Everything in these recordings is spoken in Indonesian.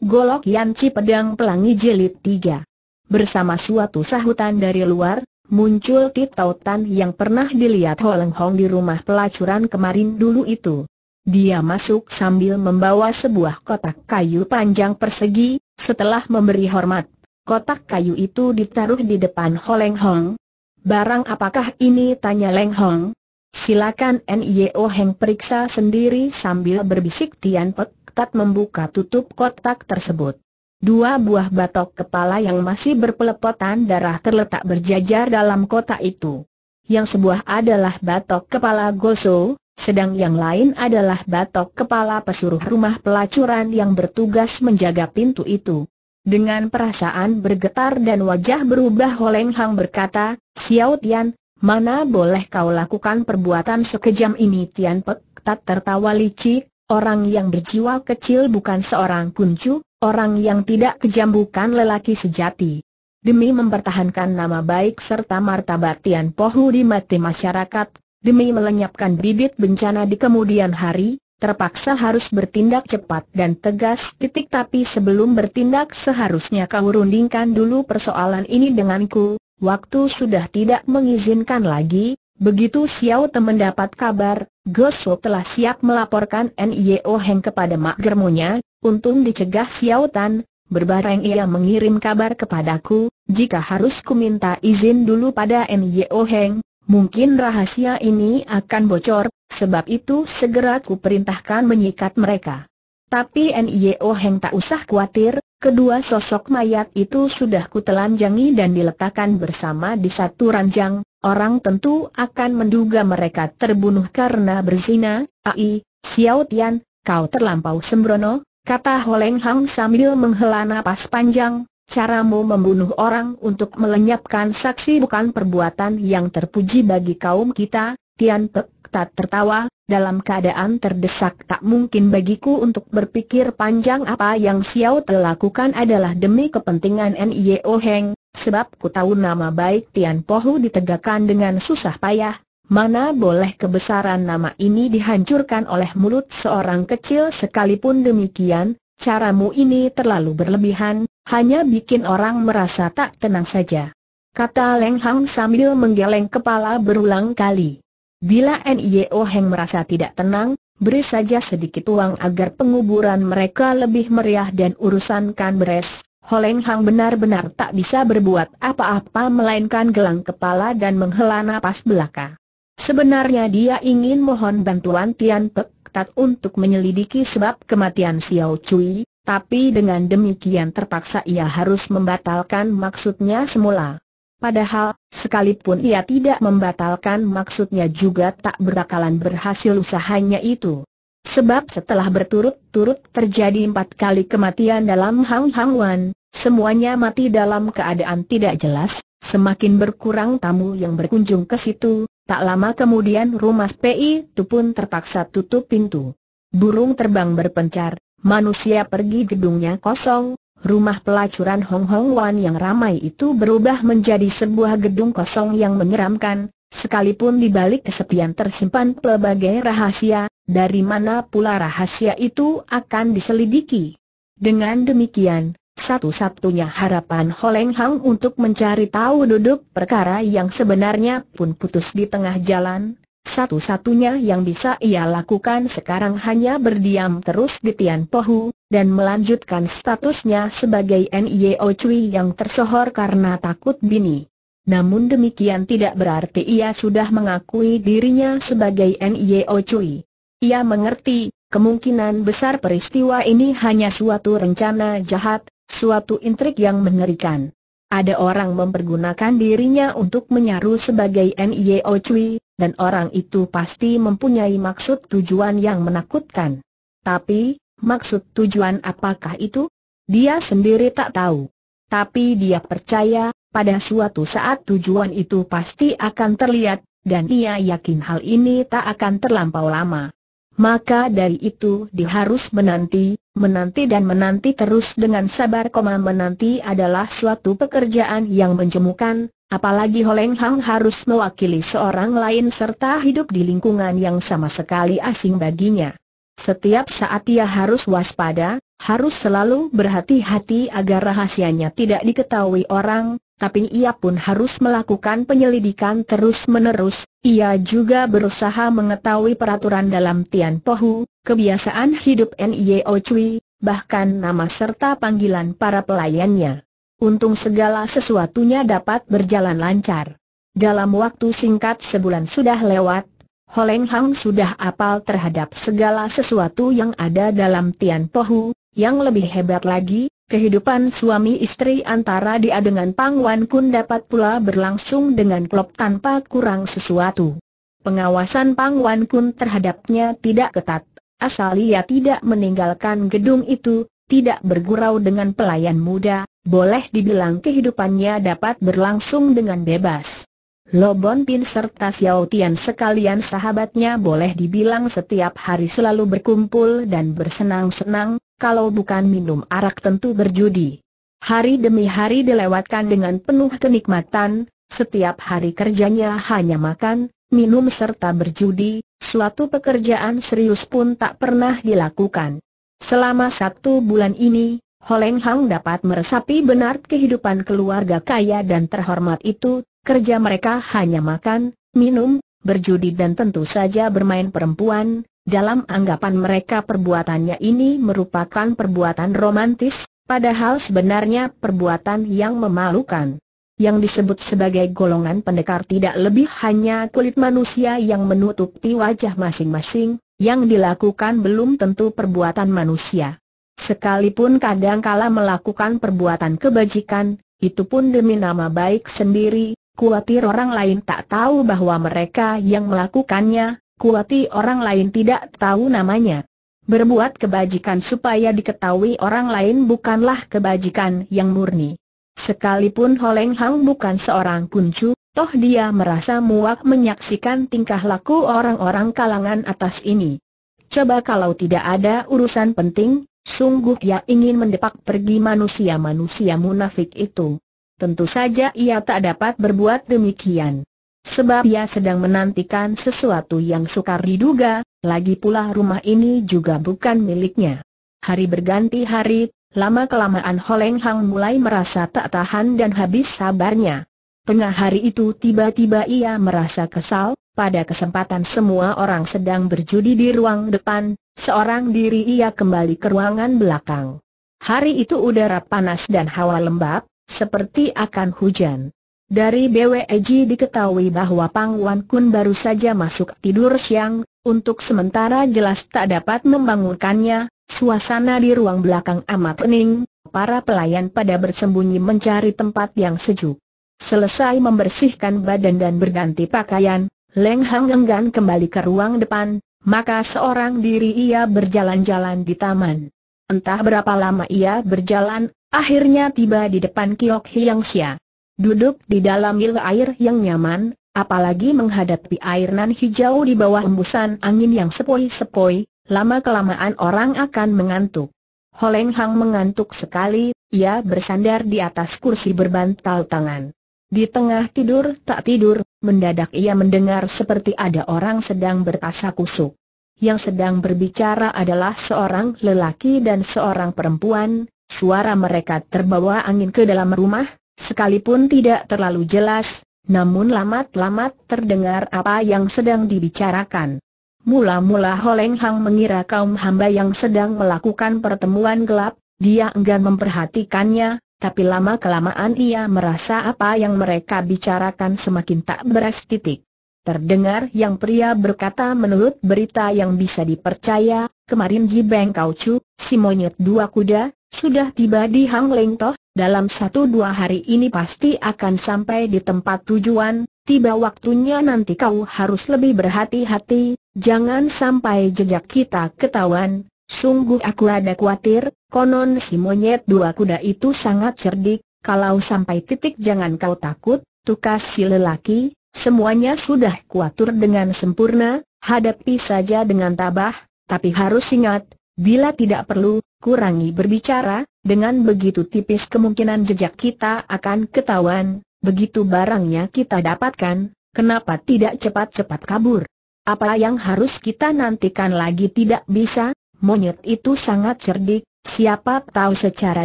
Golok Yanci Pedang Pelangi Jelit 3 Bersama suatu sahutan dari luar, muncul Titautan yang pernah dilihat Holeng Hong di rumah pelacuran kemarin dulu itu. Dia masuk sambil membawa sebuah kotak kayu panjang persegi, setelah memberi hormat. Kotak kayu itu ditaruh di depan Holeng Hong. Barang apakah ini? tanya Leng Hong. Silakan Nio e Heng periksa sendiri sambil berbisik Tian Pek membuka tutup kotak tersebut. Dua buah batok kepala yang masih berpelepotan darah terletak berjajar dalam kotak itu. Yang sebuah adalah batok kepala Goso, sedang yang lain adalah batok kepala pesuruh rumah pelacuran yang bertugas menjaga pintu itu. Dengan perasaan bergetar dan wajah berubah Holeng Hang berkata, Xiao Tian, mana boleh kau lakukan perbuatan sekejam ini Tian Pek tak tertawa licik, Orang yang berjiwa kecil bukan seorang kuncu, orang yang tidak kejam bukan lelaki sejati. Demi mempertahankan nama baik serta martabat Tian Pohu di mati masyarakat, demi melenyapkan bibit bencana di kemudian hari, terpaksa harus bertindak cepat dan tegas titik tapi sebelum bertindak seharusnya kau rundingkan dulu persoalan ini denganku, waktu sudah tidak mengizinkan lagi, Begitu Xiao Te mendapat kabar, Gosu telah siap melaporkan Nio Heng kepada mak germonya, untung dicegah Xiao Tan, berbareng ia mengirim kabar kepadaku, jika harus ku minta izin dulu pada Nio Heng, mungkin rahasia ini akan bocor, sebab itu segera ku perintahkan menyikat mereka. Tapi Nio Heng tak usah khawatir, kedua sosok mayat itu sudah kutelanjangi dan diletakkan bersama di satu ranjang, orang tentu akan menduga mereka terbunuh karena berzina, ai, Xiao Tian, kau terlampau sembrono, kata Holeng Hang sambil menghela napas panjang, caramu membunuh orang untuk melenyapkan saksi bukan perbuatan yang terpuji bagi kaum kita, Tian Pek tak tertawa, dalam keadaan terdesak tak mungkin bagiku untuk berpikir panjang apa yang Xiao lakukan adalah demi kepentingan NIO Heng, Sebab ku tahu nama baik Tian Pohu ditegakkan dengan susah payah, mana boleh kebesaran nama ini dihancurkan oleh mulut seorang kecil sekalipun demikian, caramu ini terlalu berlebihan, hanya bikin orang merasa tak tenang saja. Kata Leng Hang sambil menggeleng kepala berulang kali. Bila N.I.O. Heng merasa tidak tenang, beri saja sedikit uang agar penguburan mereka lebih meriah dan urusankan beres, Holeng Hang benar-benar tak bisa berbuat apa-apa melainkan gelang kepala dan menghela nafas belaka. Sebenarnya dia ingin mohon bantuan Tian Pek Tat untuk menyelidiki sebab kematian Xiao Cui, tapi dengan demikian terpaksa ia harus membatalkan maksudnya semula. Padahal, sekalipun ia tidak membatalkan maksudnya juga tak berakalan berhasil usahanya itu. Sebab setelah berturut-turut terjadi empat kali kematian dalam Hang Hang Wan, semuanya mati dalam keadaan tidak jelas, semakin berkurang tamu yang berkunjung ke situ, tak lama kemudian rumah PI itu pun terpaksa tutup pintu. Burung terbang berpencar, manusia pergi gedungnya kosong, rumah pelacuran Hong Hong Wan yang ramai itu berubah menjadi sebuah gedung kosong yang menyeramkan, Sekalipun di balik kesepian tersimpan pelbagai rahasia, dari mana pula rahasia itu akan diselidiki? Dengan demikian, satu-satunya harapan Holeng Hang untuk mencari tahu duduk perkara yang sebenarnya pun putus di tengah jalan. Satu-satunya yang bisa ia lakukan sekarang hanya berdiam terus di Tian Pohu, dan melanjutkan statusnya sebagai NIO Cui yang tersohor karena takut bini. Namun demikian tidak berarti ia sudah mengakui dirinya sebagai Nio Cui. Ia mengerti, kemungkinan besar peristiwa ini hanya suatu rencana jahat, suatu intrik yang mengerikan. Ada orang mempergunakan dirinya untuk menyaru sebagai Nio Cui, dan orang itu pasti mempunyai maksud tujuan yang menakutkan. Tapi, maksud tujuan apakah itu? Dia sendiri tak tahu. Tapi dia percaya, pada suatu saat tujuan itu pasti akan terlihat, dan ia yakin hal ini tak akan terlampau lama. Maka dari itu dia harus menanti, menanti dan menanti terus dengan sabar, menanti adalah suatu pekerjaan yang menjemukan, Apalagi Holeng Hang harus mewakili seorang lain serta hidup di lingkungan yang sama sekali asing baginya. Setiap saat ia harus waspada, harus selalu berhati-hati agar rahasianya tidak diketahui orang, tapi ia pun harus melakukan penyelidikan terus-menerus. Ia juga berusaha mengetahui peraturan dalam Tian Pohu, kebiasaan hidup N.I.O. Cui, bahkan nama serta panggilan para pelayannya. Untung segala sesuatunya dapat berjalan lancar. Dalam waktu singkat sebulan sudah lewat, Holeng Hang sudah apal terhadap segala sesuatu yang ada dalam Tian Pohu, yang lebih hebat lagi, Kehidupan suami istri antara dia dengan Pang Wan Kun dapat pula berlangsung dengan klop tanpa kurang sesuatu. Pengawasan Pang Wan Kun terhadapnya tidak ketat, asal ia tidak meninggalkan gedung itu, tidak bergurau dengan pelayan muda, boleh dibilang kehidupannya dapat berlangsung dengan bebas. Lobon Pin serta Xiao Tian sekalian sahabatnya boleh dibilang setiap hari selalu berkumpul dan bersenang-senang, kalau bukan minum arak tentu berjudi. Hari demi hari dilewatkan dengan penuh kenikmatan, setiap hari kerjanya hanya makan, minum serta berjudi, suatu pekerjaan serius pun tak pernah dilakukan. Selama satu bulan ini, Holeng Hang dapat meresapi benar kehidupan keluarga kaya dan terhormat itu, kerja mereka hanya makan, minum, berjudi dan tentu saja bermain perempuan, dalam anggapan mereka perbuatannya ini merupakan perbuatan romantis, padahal sebenarnya perbuatan yang memalukan. Yang disebut sebagai golongan pendekar tidak lebih hanya kulit manusia yang menutupi wajah masing-masing, yang dilakukan belum tentu perbuatan manusia. Sekalipun kadangkala melakukan perbuatan kebajikan, itu pun demi nama baik sendiri, kuatir orang lain tak tahu bahwa mereka yang melakukannya, Kuati orang lain tidak tahu namanya. Berbuat kebajikan supaya diketahui orang lain bukanlah kebajikan yang murni. Sekalipun Holeng Hang bukan seorang kuncu, toh dia merasa muak menyaksikan tingkah laku orang-orang kalangan atas ini. Coba kalau tidak ada urusan penting, sungguh ia ingin mendepak pergi manusia-manusia munafik itu. Tentu saja ia tak dapat berbuat demikian. Sebab ia sedang menantikan sesuatu yang sukar diduga, lagi pula rumah ini juga bukan miliknya. Hari berganti hari, lama-kelamaan Holeng Hang mulai merasa tak tahan dan habis sabarnya. Tengah hari itu tiba-tiba ia merasa kesal, pada kesempatan semua orang sedang berjudi di ruang depan, seorang diri ia kembali ke ruangan belakang. Hari itu udara panas dan hawa lembab, seperti akan hujan. Dari BWEG diketahui bahwa Pang Wan Kun baru saja masuk tidur siang, untuk sementara jelas tak dapat membangunkannya, suasana di ruang belakang amat pening, para pelayan pada bersembunyi mencari tempat yang sejuk. Selesai membersihkan badan dan berganti pakaian, Leng Hang enggan kembali ke ruang depan, maka seorang diri ia berjalan-jalan di taman. Entah berapa lama ia berjalan, akhirnya tiba di depan Kiok Hiang Xia. Duduk di dalam il air yang nyaman, apalagi menghadapi air nan hijau di bawah embusan angin yang sepoi-sepoi, lama-kelamaan orang akan mengantuk. Holeng Hang mengantuk sekali, ia bersandar di atas kursi berbantal tangan. Di tengah tidur tak tidur, mendadak ia mendengar seperti ada orang sedang bertasa kusuk. Yang sedang berbicara adalah seorang lelaki dan seorang perempuan, suara mereka terbawa angin ke dalam rumah, Sekalipun tidak terlalu jelas, namun lamat-lamat terdengar apa yang sedang dibicarakan. Mula-mula Holeng Hang mengira kaum hamba yang sedang melakukan pertemuan gelap, dia enggan memperhatikannya, tapi lama-kelamaan ia merasa apa yang mereka bicarakan semakin tak beres titik. Terdengar yang pria berkata menurut berita yang bisa dipercaya, kemarin Ji Beng Kau Chu, si monyet dua kuda, sudah tiba di Hang Leng Toh, dalam satu dua hari ini pasti akan sampai di tempat tujuan, tiba waktunya nanti kau harus lebih berhati-hati, jangan sampai jejak kita ketahuan, sungguh aku ada khawatir, konon si monyet dua kuda itu sangat cerdik, kalau sampai titik jangan kau takut, tukas si lelaki, semuanya sudah kuatur dengan sempurna, hadapi saja dengan tabah, tapi harus ingat, bila tidak perlu, kurangi berbicara, dengan begitu tipis kemungkinan jejak kita akan ketahuan, begitu barangnya kita dapatkan, kenapa tidak cepat-cepat kabur? Apa yang harus kita nantikan lagi tidak bisa, monyet itu sangat cerdik, siapa tahu secara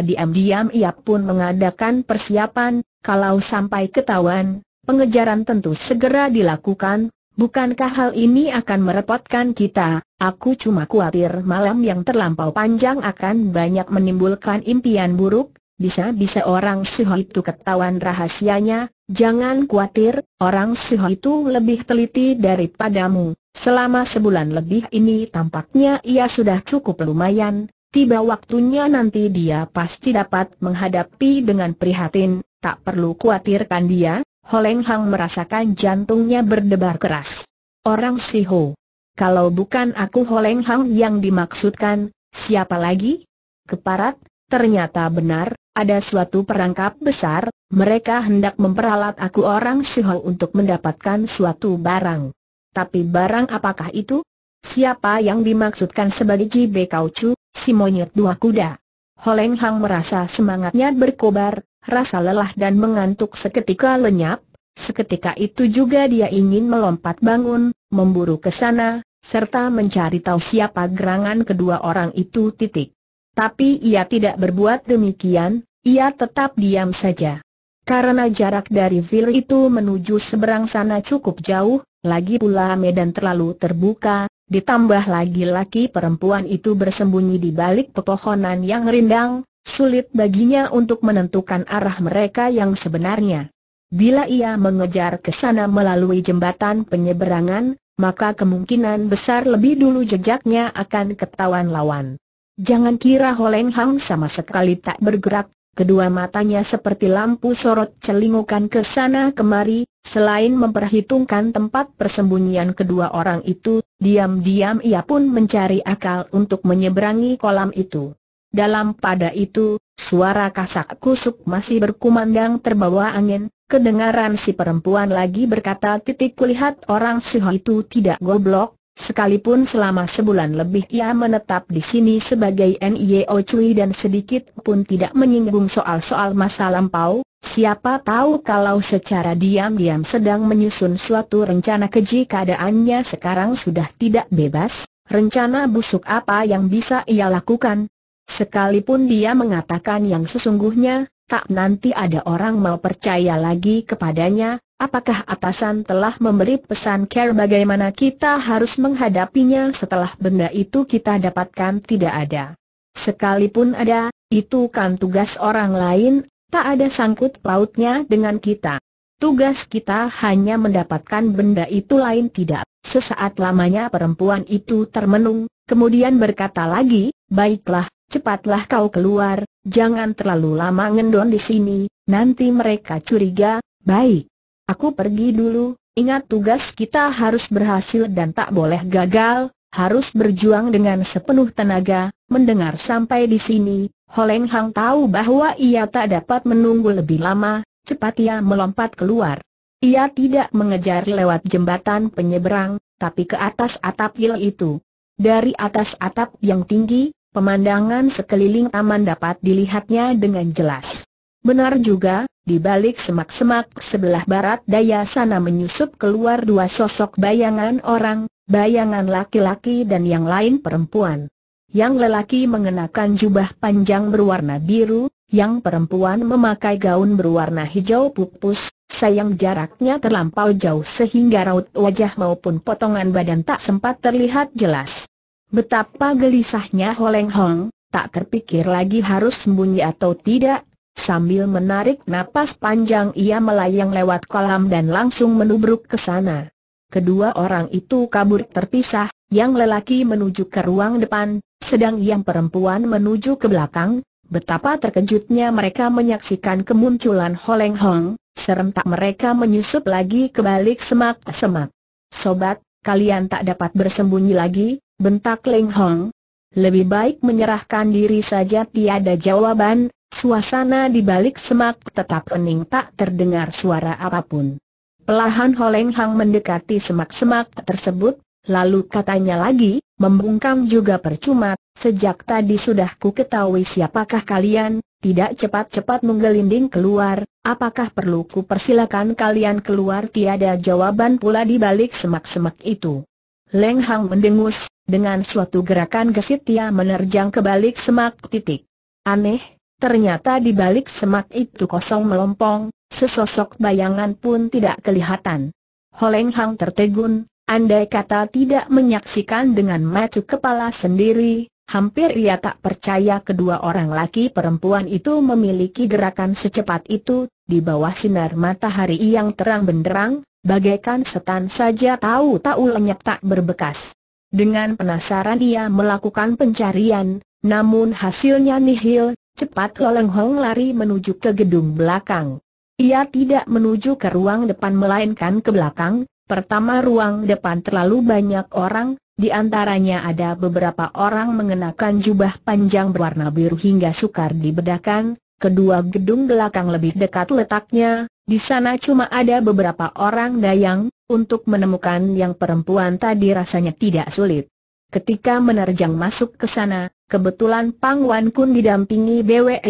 diam-diam ia pun mengadakan persiapan, kalau sampai ketahuan, pengejaran tentu segera dilakukan, Bukankah hal ini akan merepotkan kita? Aku cuma khawatir malam yang terlampau panjang akan banyak menimbulkan impian buruk. Bisa-bisa orang Suha itu ketahuan rahasianya. Jangan khawatir, orang Suha itu lebih teliti daripadamu. Selama sebulan lebih ini tampaknya ia sudah cukup lumayan. Tiba waktunya nanti dia pasti dapat menghadapi dengan prihatin. Tak perlu khawatirkan dia, Holeng Hang merasakan jantungnya berdebar keras. Orang si Ho. Kalau bukan aku Holeng Hang yang dimaksudkan, siapa lagi? Keparat, ternyata benar, ada suatu perangkap besar, mereka hendak memperalat aku orang Siho untuk mendapatkan suatu barang. Tapi barang apakah itu? Siapa yang dimaksudkan sebagai Jibe Kaucu, si monyet dua kuda? Holeng Hang merasa semangatnya berkobar, rasa lelah dan mengantuk seketika lenyap, seketika itu juga dia ingin melompat bangun, memburu ke sana, serta mencari tahu siapa gerangan kedua orang itu titik. Tapi ia tidak berbuat demikian, ia tetap diam saja. Karena jarak dari vil itu menuju seberang sana cukup jauh, lagi pula medan terlalu terbuka, ditambah lagi laki perempuan itu bersembunyi di balik pepohonan yang rindang, sulit baginya untuk menentukan arah mereka yang sebenarnya. Bila ia mengejar ke sana melalui jembatan penyeberangan, maka kemungkinan besar lebih dulu jejaknya akan ketahuan lawan. Jangan kira Holeng Hang sama sekali tak bergerak, kedua matanya seperti lampu sorot celingukan ke sana kemari, selain memperhitungkan tempat persembunyian kedua orang itu, diam-diam ia pun mencari akal untuk menyeberangi kolam itu. Dalam pada itu, suara kasak kusuk masih berkumandang terbawa angin, kedengaran si perempuan lagi berkata titik kulihat orang siho itu tidak goblok, sekalipun selama sebulan lebih ia menetap di sini sebagai NIO Cui dan sedikit pun tidak menyinggung soal-soal masa lampau, Siapa tahu kalau secara diam-diam sedang menyusun suatu rencana keji keadaannya sekarang sudah tidak bebas, rencana busuk apa yang bisa ia lakukan, Sekalipun dia mengatakan yang sesungguhnya, tak nanti ada orang mau percaya lagi kepadanya, apakah atasan telah memberi pesan care bagaimana kita harus menghadapinya setelah benda itu kita dapatkan tidak ada. Sekalipun ada, itu kan tugas orang lain, tak ada sangkut pautnya dengan kita. Tugas kita hanya mendapatkan benda itu lain tidak. Sesaat lamanya perempuan itu termenung, kemudian berkata lagi, baiklah, cepatlah kau keluar, jangan terlalu lama ngendon di sini, nanti mereka curiga, baik. Aku pergi dulu, ingat tugas kita harus berhasil dan tak boleh gagal, harus berjuang dengan sepenuh tenaga, mendengar sampai di sini, Holeng Hang tahu bahwa ia tak dapat menunggu lebih lama, cepat ia melompat keluar. Ia tidak mengejar lewat jembatan penyeberang, tapi ke atas atap hil itu. Dari atas atap yang tinggi, Pemandangan sekeliling taman dapat dilihatnya dengan jelas. Benar juga, di balik semak-semak sebelah barat daya sana menyusup keluar dua sosok bayangan orang, bayangan laki-laki dan yang lain perempuan. Yang lelaki mengenakan jubah panjang berwarna biru, yang perempuan memakai gaun berwarna hijau pupus, sayang jaraknya terlampau jauh sehingga raut wajah maupun potongan badan tak sempat terlihat jelas. Betapa gelisahnya Holeng Hong, tak terpikir lagi harus sembunyi atau tidak, sambil menarik napas panjang ia melayang lewat kolam dan langsung menubruk ke sana. Kedua orang itu kabur terpisah, yang lelaki menuju ke ruang depan, sedang yang perempuan menuju ke belakang, betapa terkejutnya mereka menyaksikan kemunculan Holeng Hong, serentak mereka menyusup lagi ke balik semak-semak. Sobat, kalian tak dapat bersembunyi lagi, bentak Leng Hong. Lebih baik menyerahkan diri saja tiada jawaban, suasana di balik semak tetap hening tak terdengar suara apapun. Pelahan Holeng Hong mendekati semak-semak tersebut, lalu katanya lagi, membungkam juga percuma, sejak tadi sudah ku ketahui siapakah kalian, tidak cepat-cepat menggelinding keluar, apakah perlu ku persilakan kalian keluar tiada jawaban pula di balik semak-semak itu. Leng Hang mendengus, dengan suatu gerakan gesit dia menerjang ke balik semak titik. Aneh, ternyata di balik semak itu kosong melompong, sesosok bayangan pun tidak kelihatan. Leng Hang tertegun, andai kata tidak menyaksikan dengan mata kepala sendiri, hampir ia tak percaya kedua orang laki perempuan itu memiliki gerakan secepat itu, di bawah sinar matahari yang terang benderang, bagaikan setan saja tahu-tahu lenyap tak berbekas. Dengan penasaran ia melakukan pencarian, namun hasilnya nihil, cepat Loleng Hong lari menuju ke gedung belakang. Ia tidak menuju ke ruang depan melainkan ke belakang, pertama ruang depan terlalu banyak orang, di antaranya ada beberapa orang mengenakan jubah panjang berwarna biru hingga sukar dibedakan, Kedua gedung belakang lebih dekat letaknya, di sana cuma ada beberapa orang dayang, untuk menemukan yang perempuan tadi rasanya tidak sulit. Ketika menerjang masuk ke sana, kebetulan Pang Wan Kun didampingi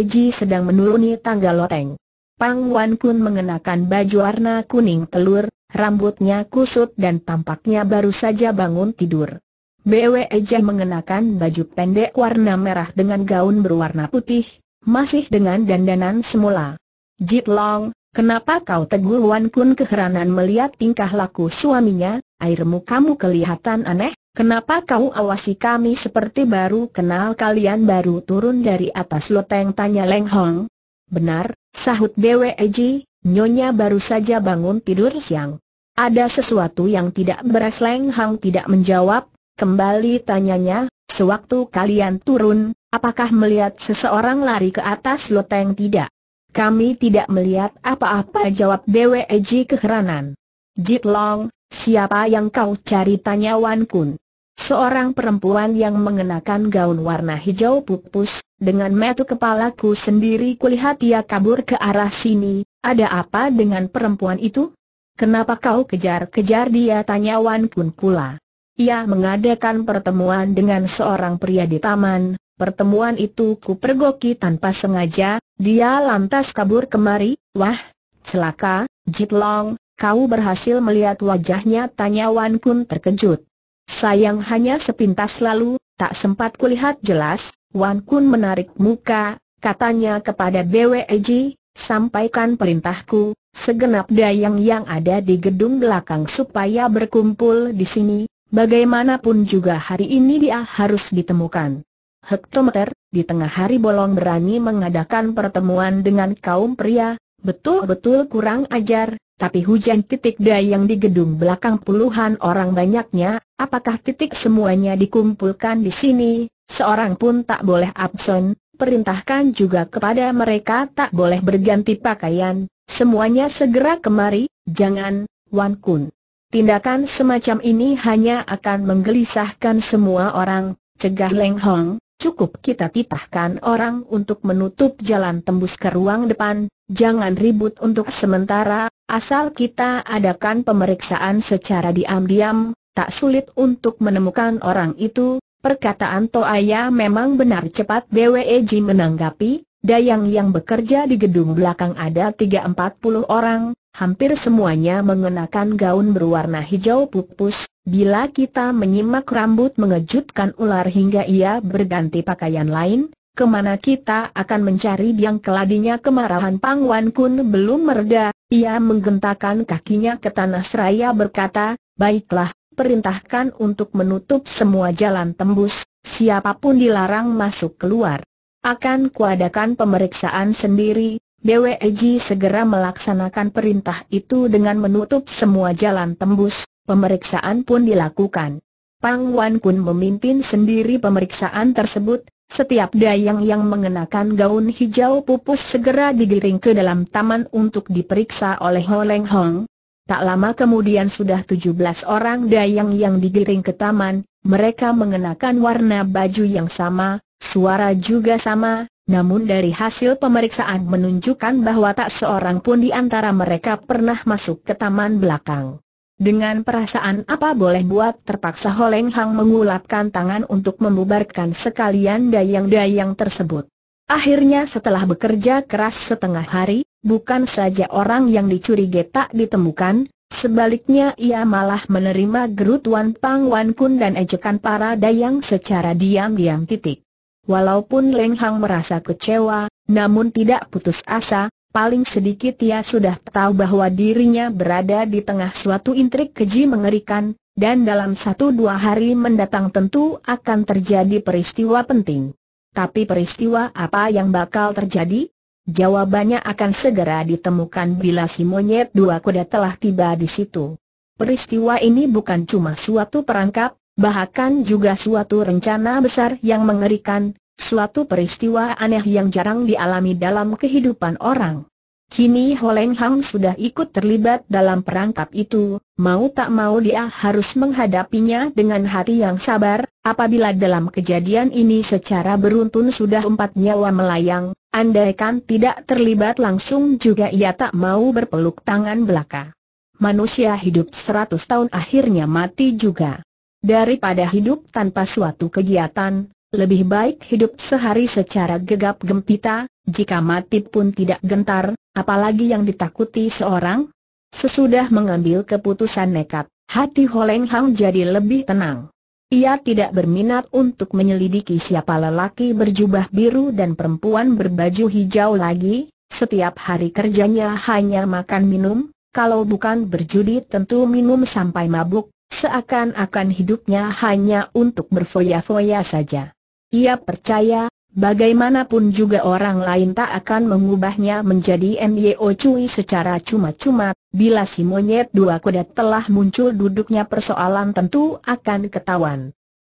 Ji sedang menuruni tangga loteng. Pang Wan Kun mengenakan baju warna kuning telur, rambutnya kusut dan tampaknya baru saja bangun tidur. BWEJ mengenakan baju pendek warna merah dengan gaun berwarna putih, masih dengan dandanan semula. Jit Long, kenapa kau tegur Wan Kun keheranan melihat tingkah laku suaminya, air mukamu kelihatan aneh, kenapa kau awasi kami seperti baru kenal kalian baru turun dari atas loteng tanya Leng Hong. Benar, sahut Eji, nyonya baru saja bangun tidur siang. Ada sesuatu yang tidak beres Leng Hong tidak menjawab, kembali tanyanya, sewaktu kalian turun, Apakah melihat seseorang lari ke atas loteng tidak? Kami tidak melihat apa-apa jawab BWEJ keheranan. Jit Long, siapa yang kau cari tanya Wan Kun? Seorang perempuan yang mengenakan gaun warna hijau pupus, dengan metu kepalaku sendiri kulihat ia kabur ke arah sini, ada apa dengan perempuan itu? Kenapa kau kejar-kejar dia tanya Wan Kun pula. Ia mengadakan pertemuan dengan seorang pria di taman, Pertemuan itu ku pergoki tanpa sengaja, dia lantas kabur kemari, wah, celaka, Long, kau berhasil melihat wajahnya tanya Wan Kun terkejut. Sayang hanya sepintas lalu, tak sempat kulihat jelas, Wan Kun menarik muka, katanya kepada BWEJ, sampaikan perintahku, segenap dayang yang ada di gedung belakang supaya berkumpul di sini, bagaimanapun juga hari ini dia harus ditemukan hektometer, di tengah hari bolong berani mengadakan pertemuan dengan kaum pria, betul-betul kurang ajar, tapi hujan titik dayang di gedung belakang puluhan orang banyaknya, apakah titik semuanya dikumpulkan di sini, seorang pun tak boleh absen, perintahkan juga kepada mereka tak boleh berganti pakaian, semuanya segera kemari, jangan, Wan Kun. Tindakan semacam ini hanya akan menggelisahkan semua orang, cegah Leng Hong, Cukup kita titahkan orang untuk menutup jalan tembus ke ruang depan, jangan ribut untuk sementara, asal kita adakan pemeriksaan secara diam-diam, tak sulit untuk menemukan orang itu, perkataan Toaya memang benar cepat BWEJ menanggapi, Dayang yang bekerja di gedung belakang ada 340 orang, hampir semuanya mengenakan gaun berwarna hijau pupus, bila kita menyimak rambut mengejutkan ular hingga ia berganti pakaian lain, kemana kita akan mencari yang keladinya kemarahan Pang Wan Kun belum mereda, ia menggentakkan kakinya ke tanah seraya berkata, baiklah, perintahkan untuk menutup semua jalan tembus, siapapun dilarang masuk keluar. Akan kuadakan pemeriksaan sendiri, Eji segera melaksanakan perintah itu dengan menutup semua jalan tembus, pemeriksaan pun dilakukan. Pang Wan Kun memimpin sendiri pemeriksaan tersebut, setiap dayang yang mengenakan gaun hijau pupus segera digiring ke dalam taman untuk diperiksa oleh Ho Leng Hong. Tak lama kemudian sudah 17 orang dayang yang digiring ke taman, mereka mengenakan warna baju yang sama, suara juga sama, namun dari hasil pemeriksaan menunjukkan bahwa tak seorang pun di antara mereka pernah masuk ke taman belakang. Dengan perasaan apa boleh buat terpaksa Holeng Hang mengulapkan tangan untuk membubarkan sekalian dayang-dayang tersebut. Akhirnya setelah bekerja keras setengah hari, bukan saja orang yang dicurigai tak ditemukan, sebaliknya ia malah menerima gerutuan Pang Wan Kun dan ejekan para dayang secara diam-diam titik. Walaupun Leng Hang merasa kecewa, namun tidak putus asa, paling sedikit ia sudah tahu bahwa dirinya berada di tengah suatu intrik keji mengerikan, dan dalam satu dua hari mendatang tentu akan terjadi peristiwa penting. Tapi peristiwa apa yang bakal terjadi? Jawabannya akan segera ditemukan bila si monyet dua kuda telah tiba di situ. Peristiwa ini bukan cuma suatu perangkap, bahkan juga suatu rencana besar yang mengerikan, suatu peristiwa aneh yang jarang dialami dalam kehidupan orang. Kini Holeng Hang sudah ikut terlibat dalam perangkap itu, mau tak mau dia harus menghadapinya dengan hati yang sabar, apabila dalam kejadian ini secara beruntun sudah empat nyawa melayang, andaikan tidak terlibat langsung juga ia tak mau berpeluk tangan belaka. Manusia hidup seratus tahun akhirnya mati juga. Daripada hidup tanpa suatu kegiatan, lebih baik hidup sehari secara gegap gempita, jika mati pun tidak gentar, apalagi yang ditakuti seorang. Sesudah mengambil keputusan nekat, hati Holeng Hang jadi lebih tenang. Ia tidak berminat untuk menyelidiki siapa lelaki berjubah biru dan perempuan berbaju hijau lagi, setiap hari kerjanya hanya makan minum, kalau bukan berjudi tentu minum sampai mabuk, seakan-akan hidupnya hanya untuk berfoya-foya saja. Ia percaya, bagaimanapun juga orang lain tak akan mengubahnya menjadi Nyo Cui secara cuma-cuma, bila si monyet dua kuda telah muncul duduknya persoalan tentu akan ketahuan.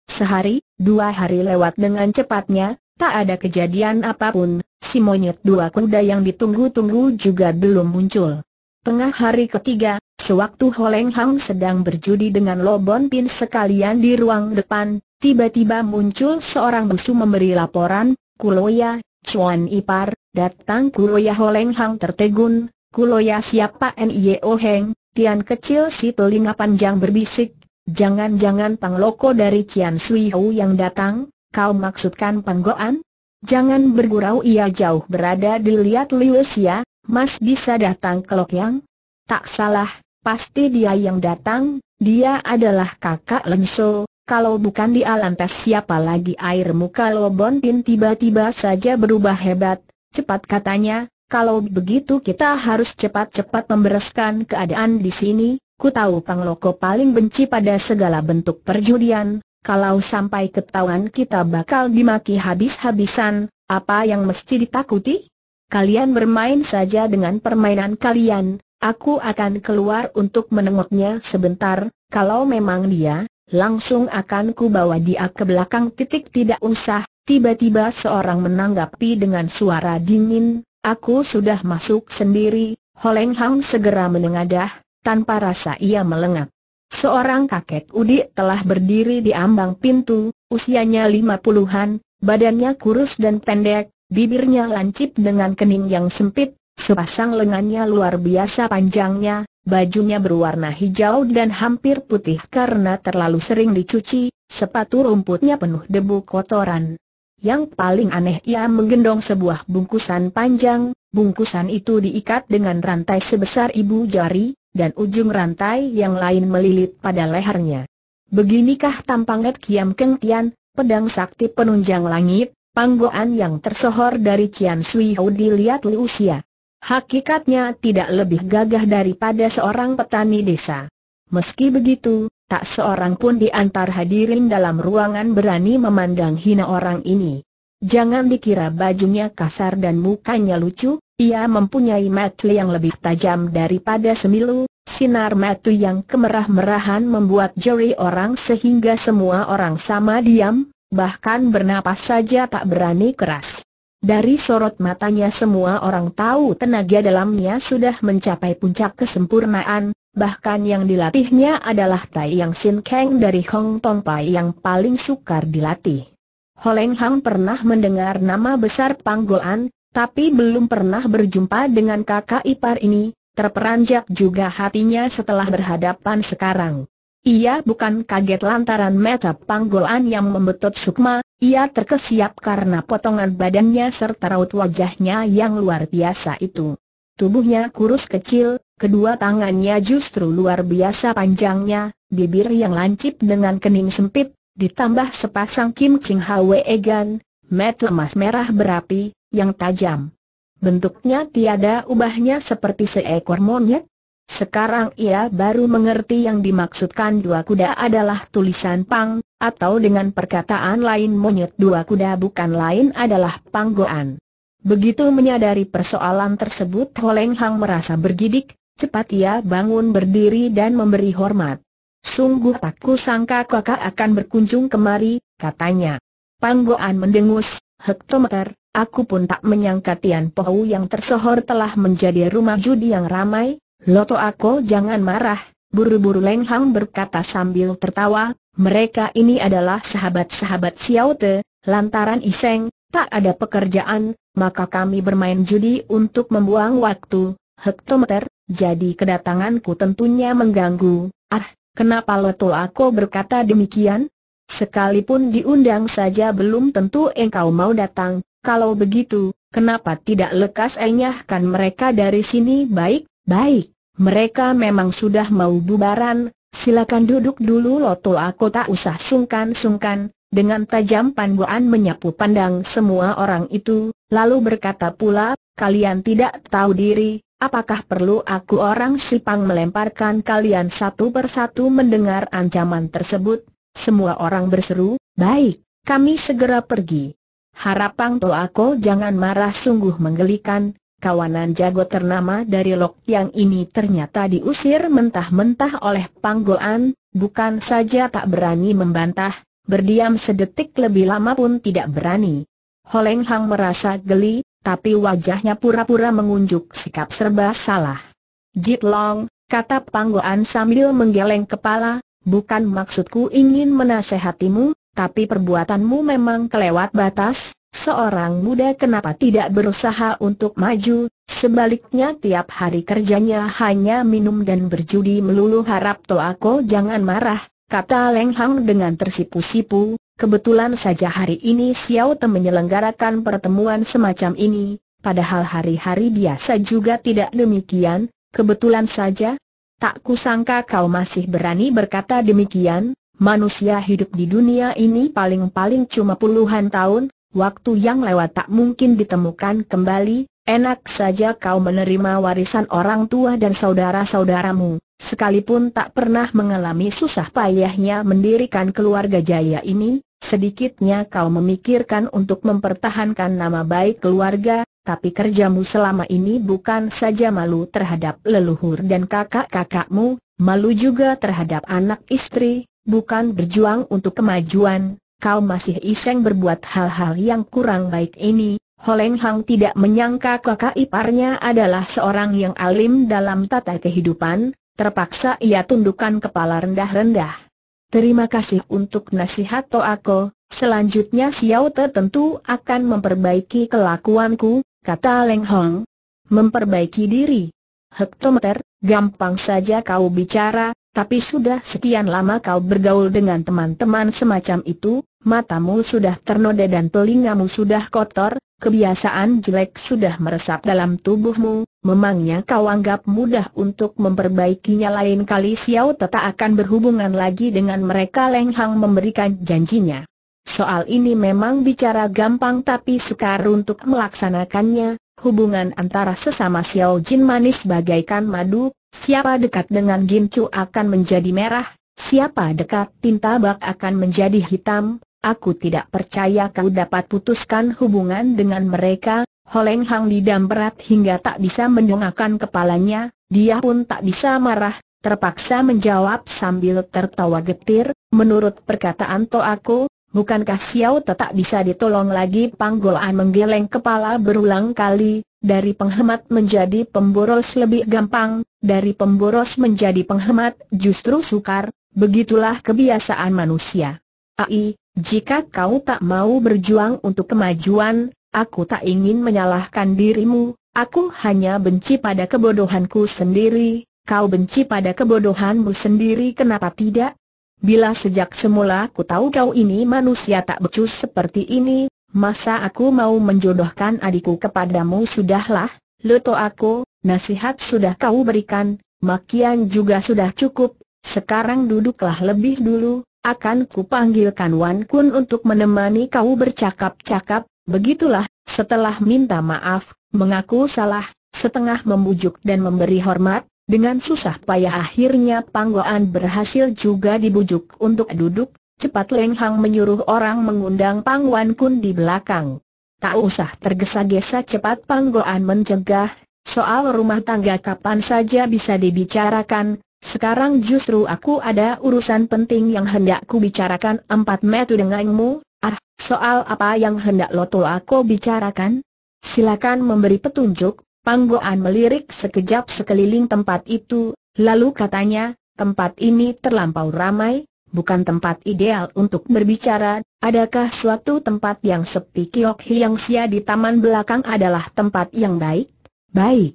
Sehari, dua hari lewat dengan cepatnya, tak ada kejadian apapun, si monyet dua kuda yang ditunggu-tunggu juga belum muncul. Tengah hari ketiga, Sewaktu Holeng Hang sedang berjudi dengan Lobon Pin sekalian di ruang depan, tiba-tiba muncul seorang busu memberi laporan, Kuloya, Chuan Ipar, datang Kuloya Holeng Hang tertegun, Kuloya siapa N.I.O. Heng, Tian kecil si telinga panjang berbisik, jangan-jangan Pang Loko dari Cian Sui Hou yang datang, kau maksudkan Panggoan? Jangan bergurau ia jauh berada dilihat Liu Xia, mas bisa datang ke Lok Yang? Tak salah, Pasti dia yang datang, dia adalah kakak Lenso, kalau bukan dia lantas siapa lagi air muka Lobontin tiba-tiba saja berubah hebat, cepat katanya, kalau begitu kita harus cepat-cepat membereskan keadaan di sini, ku tahu Pang Loko paling benci pada segala bentuk perjudian, kalau sampai ketahuan kita bakal dimaki habis-habisan, apa yang mesti ditakuti? Kalian bermain saja dengan permainan kalian, Aku akan keluar untuk menengoknya sebentar, kalau memang dia, langsung akan ku bawa dia ke belakang titik tidak usah, tiba-tiba seorang menanggapi dengan suara dingin, aku sudah masuk sendiri, Holeng Hang segera menengadah, tanpa rasa ia melengak. Seorang kakek udik telah berdiri di ambang pintu, usianya lima puluhan, badannya kurus dan pendek, bibirnya lancip dengan kening yang sempit, Sepasang lengannya luar biasa panjangnya, bajunya berwarna hijau dan hampir putih karena terlalu sering dicuci, sepatu rumputnya penuh debu kotoran. Yang paling aneh ia menggendong sebuah bungkusan panjang, bungkusan itu diikat dengan rantai sebesar ibu jari, dan ujung rantai yang lain melilit pada lehernya. Beginikah tampangnya Kiam Keng Tian, pedang sakti penunjang langit, panggoan yang tersohor dari Cian Sui Hou dilihat Xia. Hakikatnya tidak lebih gagah daripada seorang petani desa. Meski begitu, tak seorang pun di antar hadirin dalam ruangan berani memandang hina orang ini. Jangan dikira bajunya kasar dan mukanya lucu, ia mempunyai mata yang lebih tajam daripada semilu, sinar mata yang kemerah-merahan membuat jeri orang sehingga semua orang sama diam, bahkan bernapas saja tak berani keras. Dari sorot matanya semua orang tahu tenaga dalamnya sudah mencapai puncak kesempurnaan, bahkan yang dilatihnya adalah Tai Yang Sin Kang dari Hong Tong Pai yang paling sukar dilatih. Holeng Hang pernah mendengar nama besar Panggolan, tapi belum pernah berjumpa dengan kakak ipar ini, Terperanjak juga hatinya setelah berhadapan sekarang. Ia bukan kaget lantaran mata panggolan yang membetot sukma, ia terkesiap karena potongan badannya serta raut wajahnya yang luar biasa itu. Tubuhnya kurus kecil, kedua tangannya justru luar biasa panjangnya, bibir yang lancip dengan kening sempit, ditambah sepasang Kim Ching Hwe Egan, mata emas merah berapi, yang tajam. Bentuknya tiada ubahnya seperti seekor monyet, sekarang ia baru mengerti yang dimaksudkan dua kuda adalah tulisan Pang, atau dengan perkataan lain monyet dua kuda bukan lain adalah Panggoan. Begitu menyadari persoalan tersebut Holeng Hang merasa bergidik, cepat ia bangun berdiri dan memberi hormat. Sungguh tak sangka kakak akan berkunjung kemari, katanya. Panggoan mendengus, hektometer, aku pun tak menyangka Tian Pohu yang tersohor telah menjadi rumah judi yang ramai, Loto aku, jangan marah, buru-buru Leng Hang berkata sambil tertawa, mereka ini adalah sahabat-sahabat Xiao Te, lantaran iseng, tak ada pekerjaan, maka kami bermain judi untuk membuang waktu, hektometer, jadi kedatanganku tentunya mengganggu, ah, kenapa Loto aku berkata demikian? Sekalipun diundang saja belum tentu engkau mau datang, kalau begitu, kenapa tidak lekas enyahkan mereka dari sini baik-baik? Mereka memang sudah mau bubaran, silakan duduk dulu Loto aku tak usah sungkan-sungkan, dengan tajam panduan menyapu pandang semua orang itu, lalu berkata pula, kalian tidak tahu diri, apakah perlu aku orang Sipang melemparkan kalian satu persatu mendengar ancaman tersebut? Semua orang berseru, baik, kami segera pergi. Harapang Toako jangan marah sungguh menggelikan, kawanan jago ternama dari Lok yang ini ternyata diusir mentah-mentah oleh Panggolan, bukan saja tak berani membantah, berdiam sedetik lebih lama pun tidak berani. Holeng Hang merasa geli, tapi wajahnya pura-pura mengunjuk sikap serba salah. Jit Long, kata Panggulan sambil menggeleng kepala, bukan maksudku ingin menasehatimu, tapi perbuatanmu memang kelewat batas, Seorang muda kenapa tidak berusaha untuk maju, sebaliknya tiap hari kerjanya hanya minum dan berjudi melulu harap Toako jangan marah, kata Leng Hang dengan tersipu-sipu, kebetulan saja hari ini Xiao Te menyelenggarakan pertemuan semacam ini, padahal hari-hari biasa juga tidak demikian, kebetulan saja, tak kusangka kau masih berani berkata demikian, manusia hidup di dunia ini paling-paling cuma puluhan tahun, waktu yang lewat tak mungkin ditemukan kembali, enak saja kau menerima warisan orang tua dan saudara-saudaramu, sekalipun tak pernah mengalami susah payahnya mendirikan keluarga jaya ini, sedikitnya kau memikirkan untuk mempertahankan nama baik keluarga, tapi kerjamu selama ini bukan saja malu terhadap leluhur dan kakak-kakakmu, malu juga terhadap anak istri, bukan berjuang untuk kemajuan, kau masih iseng berbuat hal-hal yang kurang baik ini, Holeng Hang tidak menyangka kakak iparnya adalah seorang yang alim dalam tata kehidupan, terpaksa ia tundukkan kepala rendah-rendah. Terima kasih untuk nasihat Toako, selanjutnya Xiao Te tentu akan memperbaiki kelakuanku, kata Leng Hong. Memperbaiki diri. Hektometer, gampang saja kau bicara, tapi sudah sekian lama kau bergaul dengan teman-teman semacam itu, matamu sudah ternoda dan telingamu sudah kotor, kebiasaan jelek sudah meresap dalam tubuhmu, memangnya kau anggap mudah untuk memperbaikinya lain kali Xiao Teta akan berhubungan lagi dengan mereka Leng Hang memberikan janjinya. Soal ini memang bicara gampang tapi sukar untuk melaksanakannya, hubungan antara sesama Xiao Jin manis bagaikan madu, Siapa dekat dengan Gincu akan menjadi merah, siapa dekat tinta bak akan menjadi hitam, aku tidak percaya kau dapat putuskan hubungan dengan mereka, Holeng Hang didam berat hingga tak bisa mendongakkan kepalanya, dia pun tak bisa marah, terpaksa menjawab sambil tertawa getir, menurut perkataan aku, bukankah Xiao tetap bisa ditolong lagi panggolan menggeleng kepala berulang kali, dari penghemat menjadi pemboros lebih gampang, dari pemboros menjadi penghemat justru sukar, begitulah kebiasaan manusia. Ai, jika kau tak mau berjuang untuk kemajuan, aku tak ingin menyalahkan dirimu, aku hanya benci pada kebodohanku sendiri, kau benci pada kebodohanmu sendiri kenapa tidak? Bila sejak semula ku tahu kau ini manusia tak becus seperti ini, masa aku mau menjodohkan adikku kepadamu sudahlah, leto aku, nasihat sudah kau berikan, makian juga sudah cukup, sekarang duduklah lebih dulu, akan kupanggilkan Wan Kun untuk menemani kau bercakap-cakap, begitulah, setelah minta maaf, mengaku salah, setengah membujuk dan memberi hormat, dengan susah payah akhirnya Panggoan berhasil juga dibujuk untuk duduk, Cepat Leng Hang menyuruh orang mengundang Pang Wan Kun di belakang. Tak usah tergesa-gesa cepat Pang Goan mencegah, soal rumah tangga kapan saja bisa dibicarakan, sekarang justru aku ada urusan penting yang hendak ku bicarakan empat metu denganmu, ah, soal apa yang hendak loto aku bicarakan? Silakan memberi petunjuk, Pang Goan melirik sekejap sekeliling tempat itu, lalu katanya, tempat ini terlampau ramai, bukan tempat ideal untuk berbicara, adakah suatu tempat yang sepi Kiok Hiang Sia di taman belakang adalah tempat yang baik? Baik.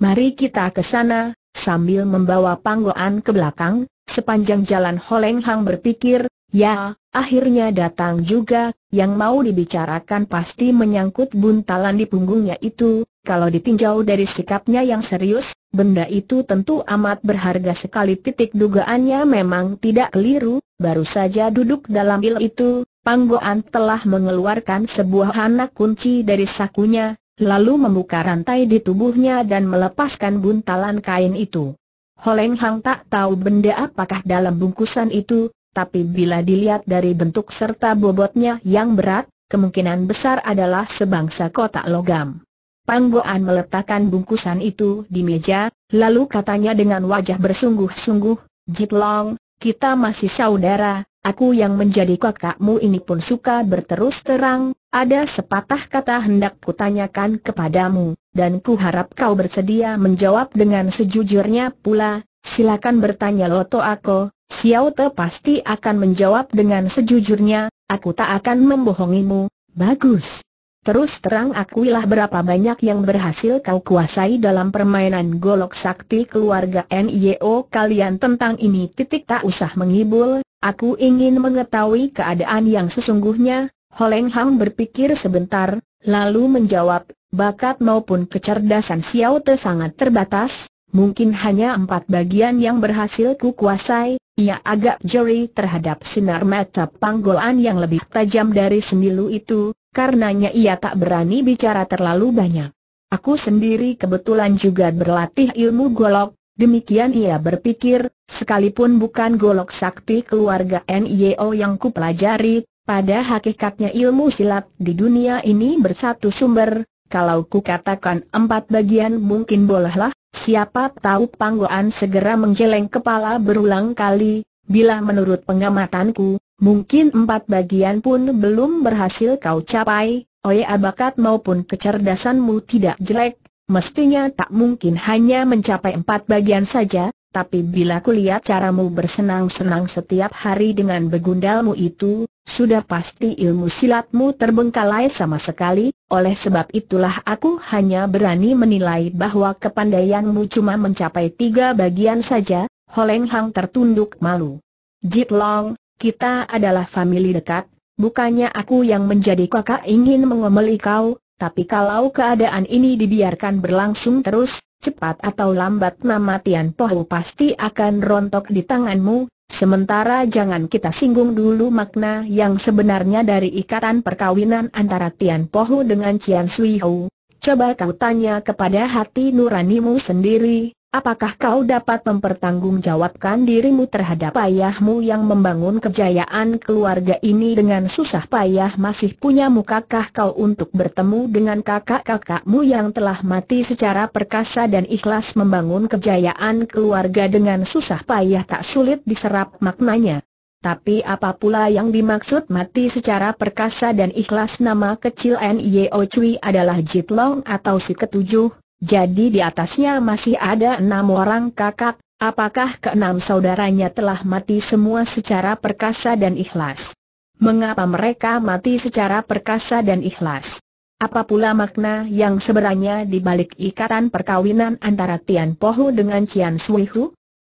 Mari kita ke sana, sambil membawa panggoan ke belakang, sepanjang jalan Holeng Hang berpikir, ya, akhirnya datang juga, yang mau dibicarakan pasti menyangkut buntalan di punggungnya itu, kalau ditinjau dari sikapnya yang serius, benda itu tentu amat berharga sekali titik dugaannya memang tidak keliru, baru saja duduk dalam il itu, Panggoan telah mengeluarkan sebuah anak kunci dari sakunya, lalu membuka rantai di tubuhnya dan melepaskan buntalan kain itu. Holeng Hang tak tahu benda apakah dalam bungkusan itu, tapi bila dilihat dari bentuk serta bobotnya yang berat, kemungkinan besar adalah sebangsa kotak logam. Pangboan meletakkan bungkusan itu di meja, lalu katanya dengan wajah bersungguh-sungguh, "Jip Long, kita masih saudara, aku yang menjadi kakakmu ini pun suka berterus terang, ada sepatah kata hendak kutanyakan kepadamu, dan ku harap kau bersedia menjawab dengan sejujurnya pula, silakan bertanya Loto Ako, Xiao Te pasti akan menjawab dengan sejujurnya, aku tak akan membohongimu, bagus. Terus terang akuilah berapa banyak yang berhasil kau kuasai dalam permainan golok sakti keluarga NIO kalian tentang ini titik tak usah mengibul, aku ingin mengetahui keadaan yang sesungguhnya, Holeng Hang berpikir sebentar, lalu menjawab, bakat maupun kecerdasan Xiao Te sangat terbatas, mungkin hanya empat bagian yang berhasil ku kuasai, ia agak jeri terhadap sinar mata panggolan yang lebih tajam dari senilu itu, karenanya ia tak berani bicara terlalu banyak. Aku sendiri kebetulan juga berlatih ilmu golok, demikian ia berpikir, sekalipun bukan golok sakti keluarga NIO yang kupelajari, pada hakikatnya ilmu silat di dunia ini bersatu sumber, kalau kukatakan empat bagian mungkin bolehlah, siapa tahu panggoan segera menggeleng kepala berulang kali, bila menurut pengamatanku, Mungkin empat bagian pun belum berhasil kau capai, oya abakat maupun kecerdasanmu tidak jelek, mestinya tak mungkin hanya mencapai empat bagian saja, tapi bila kulihat caramu bersenang-senang setiap hari dengan begundalmu itu, sudah pasti ilmu silatmu terbengkalai sama sekali, oleh sebab itulah aku hanya berani menilai bahwa kepandaianmu cuma mencapai tiga bagian saja, Holeng Hang tertunduk malu. Jit Long, kita adalah famili dekat, bukannya aku yang menjadi kakak ingin mengomeli kau, tapi kalau keadaan ini dibiarkan berlangsung terus, cepat atau lambat nama Tian Pohu pasti akan rontok di tanganmu, sementara jangan kita singgung dulu makna yang sebenarnya dari ikatan perkawinan antara Tian Pohu dengan Cian Sui Hou. Coba kau tanya kepada hati nuranimu sendiri, Apakah kau dapat mempertanggungjawabkan dirimu terhadap ayahmu yang membangun kejayaan keluarga ini dengan susah payah masih punya mukakah kau untuk bertemu dengan kakak-kakakmu yang telah mati secara perkasa dan ikhlas membangun kejayaan keluarga dengan susah payah tak sulit diserap maknanya. Tapi apa pula yang dimaksud mati secara perkasa dan ikhlas nama kecil N.Y.O. Cui adalah Jitlong atau si ketujuh, jadi di atasnya masih ada enam orang kakak, apakah keenam saudaranya telah mati semua secara perkasa dan ikhlas? Mengapa mereka mati secara perkasa dan ikhlas? Apa pula makna yang sebenarnya dibalik ikatan perkawinan antara Tian Pohu dengan Cian Sui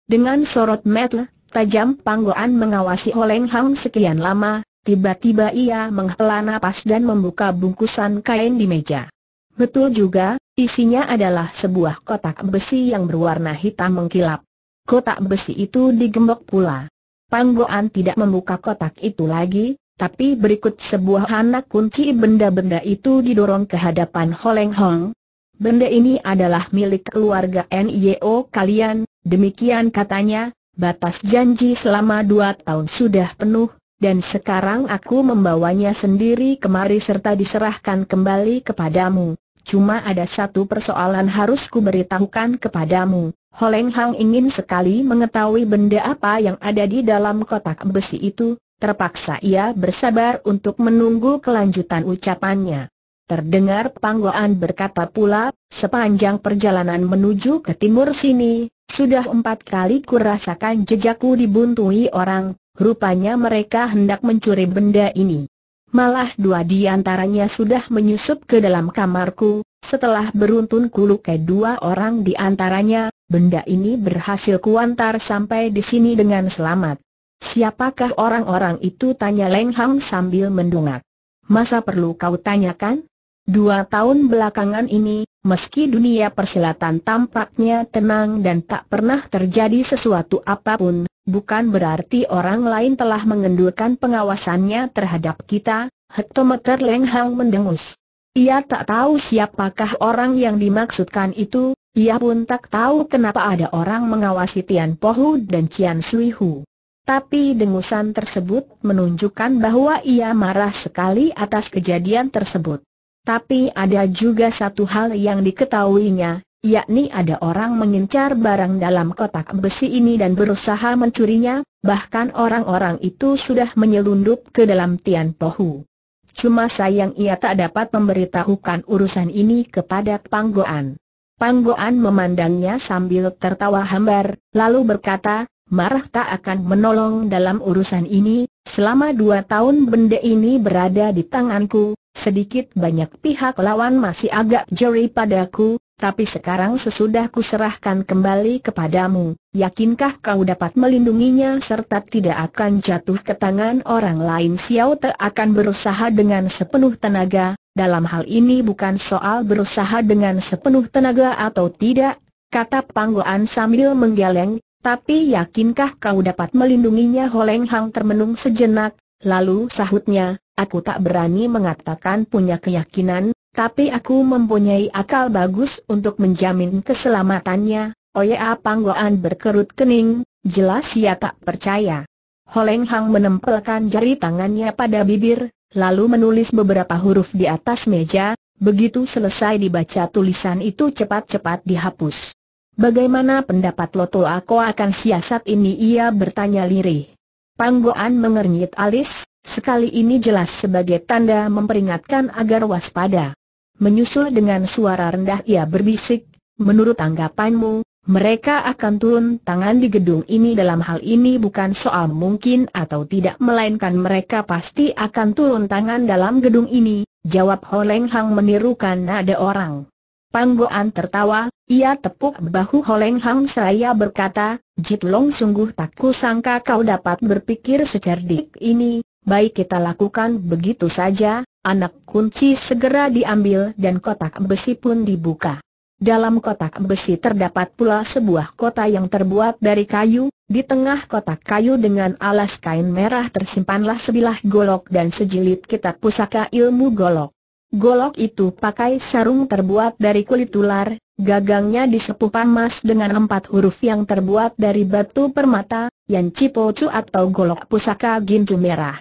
Dengan sorot mata tajam Panggoan mengawasi Oleng Hang sekian lama, tiba-tiba ia menghela napas dan membuka bungkusan kain di meja. Betul juga, isinya adalah sebuah kotak besi yang berwarna hitam mengkilap. Kotak besi itu digembok pula. Panggoan tidak membuka kotak itu lagi, tapi berikut sebuah anak kunci benda-benda itu didorong ke hadapan Holeng Hong. Benda ini adalah milik keluarga NIO kalian, demikian katanya, batas janji selama dua tahun sudah penuh, dan sekarang aku membawanya sendiri kemari serta diserahkan kembali kepadamu cuma ada satu persoalan harus kuberitahukan kepadamu. Holeng Hang ingin sekali mengetahui benda apa yang ada di dalam kotak besi itu, terpaksa ia bersabar untuk menunggu kelanjutan ucapannya. Terdengar panggoan berkata pula, sepanjang perjalanan menuju ke timur sini, sudah empat kali kurasakan jejakku dibuntui orang, rupanya mereka hendak mencuri benda ini. Malah dua di antaranya sudah menyusup ke dalam kamarku, setelah beruntun ke dua orang di antaranya, benda ini berhasil kuantar sampai di sini dengan selamat. Siapakah orang-orang itu tanya Leng Hang sambil mendongak. Masa perlu kau tanyakan? Dua tahun belakangan ini, Meski dunia persilatan tampaknya tenang dan tak pernah terjadi sesuatu apapun, bukan berarti orang lain telah mengendurkan pengawasannya terhadap kita, hektometer Leng Hang mendengus. Ia tak tahu siapakah orang yang dimaksudkan itu, ia pun tak tahu kenapa ada orang mengawasi Tian Pohu dan Cian Sui Hu. Tapi dengusan tersebut menunjukkan bahwa ia marah sekali atas kejadian tersebut. Tapi ada juga satu hal yang diketahuinya, yakni ada orang mengincar barang dalam kotak besi ini dan berusaha mencurinya, bahkan orang-orang itu sudah menyelundup ke dalam Tian Tohu. Cuma sayang ia tak dapat memberitahukan urusan ini kepada Panggoan. Panggoan memandangnya sambil tertawa hambar, lalu berkata, Marah tak akan menolong dalam urusan ini, selama dua tahun benda ini berada di tanganku, Sedikit banyak pihak lawan masih agak jeri padaku, tapi sekarang sesudah serahkan kembali kepadamu, yakinkah kau dapat melindunginya serta tidak akan jatuh ke tangan orang lain Xiao Te akan berusaha dengan sepenuh tenaga, dalam hal ini bukan soal berusaha dengan sepenuh tenaga atau tidak, kata Pangguan sambil menggeleng, tapi yakinkah kau dapat melindunginya Holeng Hang termenung sejenak, lalu sahutnya, Aku tak berani mengatakan punya keyakinan, tapi aku mempunyai akal bagus untuk menjamin keselamatannya. Oya Panggoan berkerut kening, jelas ia tak percaya. Holeng Hang menempelkan jari tangannya pada bibir, lalu menulis beberapa huruf di atas meja, begitu selesai dibaca tulisan itu cepat-cepat dihapus. Bagaimana pendapat Loto Ako akan siasat ini ia bertanya lirih. Panggoan mengernyit alis, Sekali ini jelas sebagai tanda memperingatkan agar waspada. Menyusul dengan suara rendah ia berbisik, menurut anggapanmu, mereka akan turun tangan di gedung ini dalam hal ini bukan soal mungkin atau tidak melainkan mereka pasti akan turun tangan dalam gedung ini, jawab Ho Leng Hang menirukan nada orang. Panggoan tertawa, ia tepuk bahu Ho Leng Hang seraya berkata, Jit Long sungguh tak kusangka kau dapat berpikir secerdik ini, baik kita lakukan begitu saja, anak kunci segera diambil dan kotak besi pun dibuka. Dalam kotak besi terdapat pula sebuah kotak yang terbuat dari kayu, di tengah kotak kayu dengan alas kain merah tersimpanlah sebilah golok dan sejilid kitab pusaka ilmu golok. Golok itu pakai sarung terbuat dari kulit ular, gagangnya disepuh emas dengan empat huruf yang terbuat dari batu permata, yang cipocu atau golok pusaka gintu merah.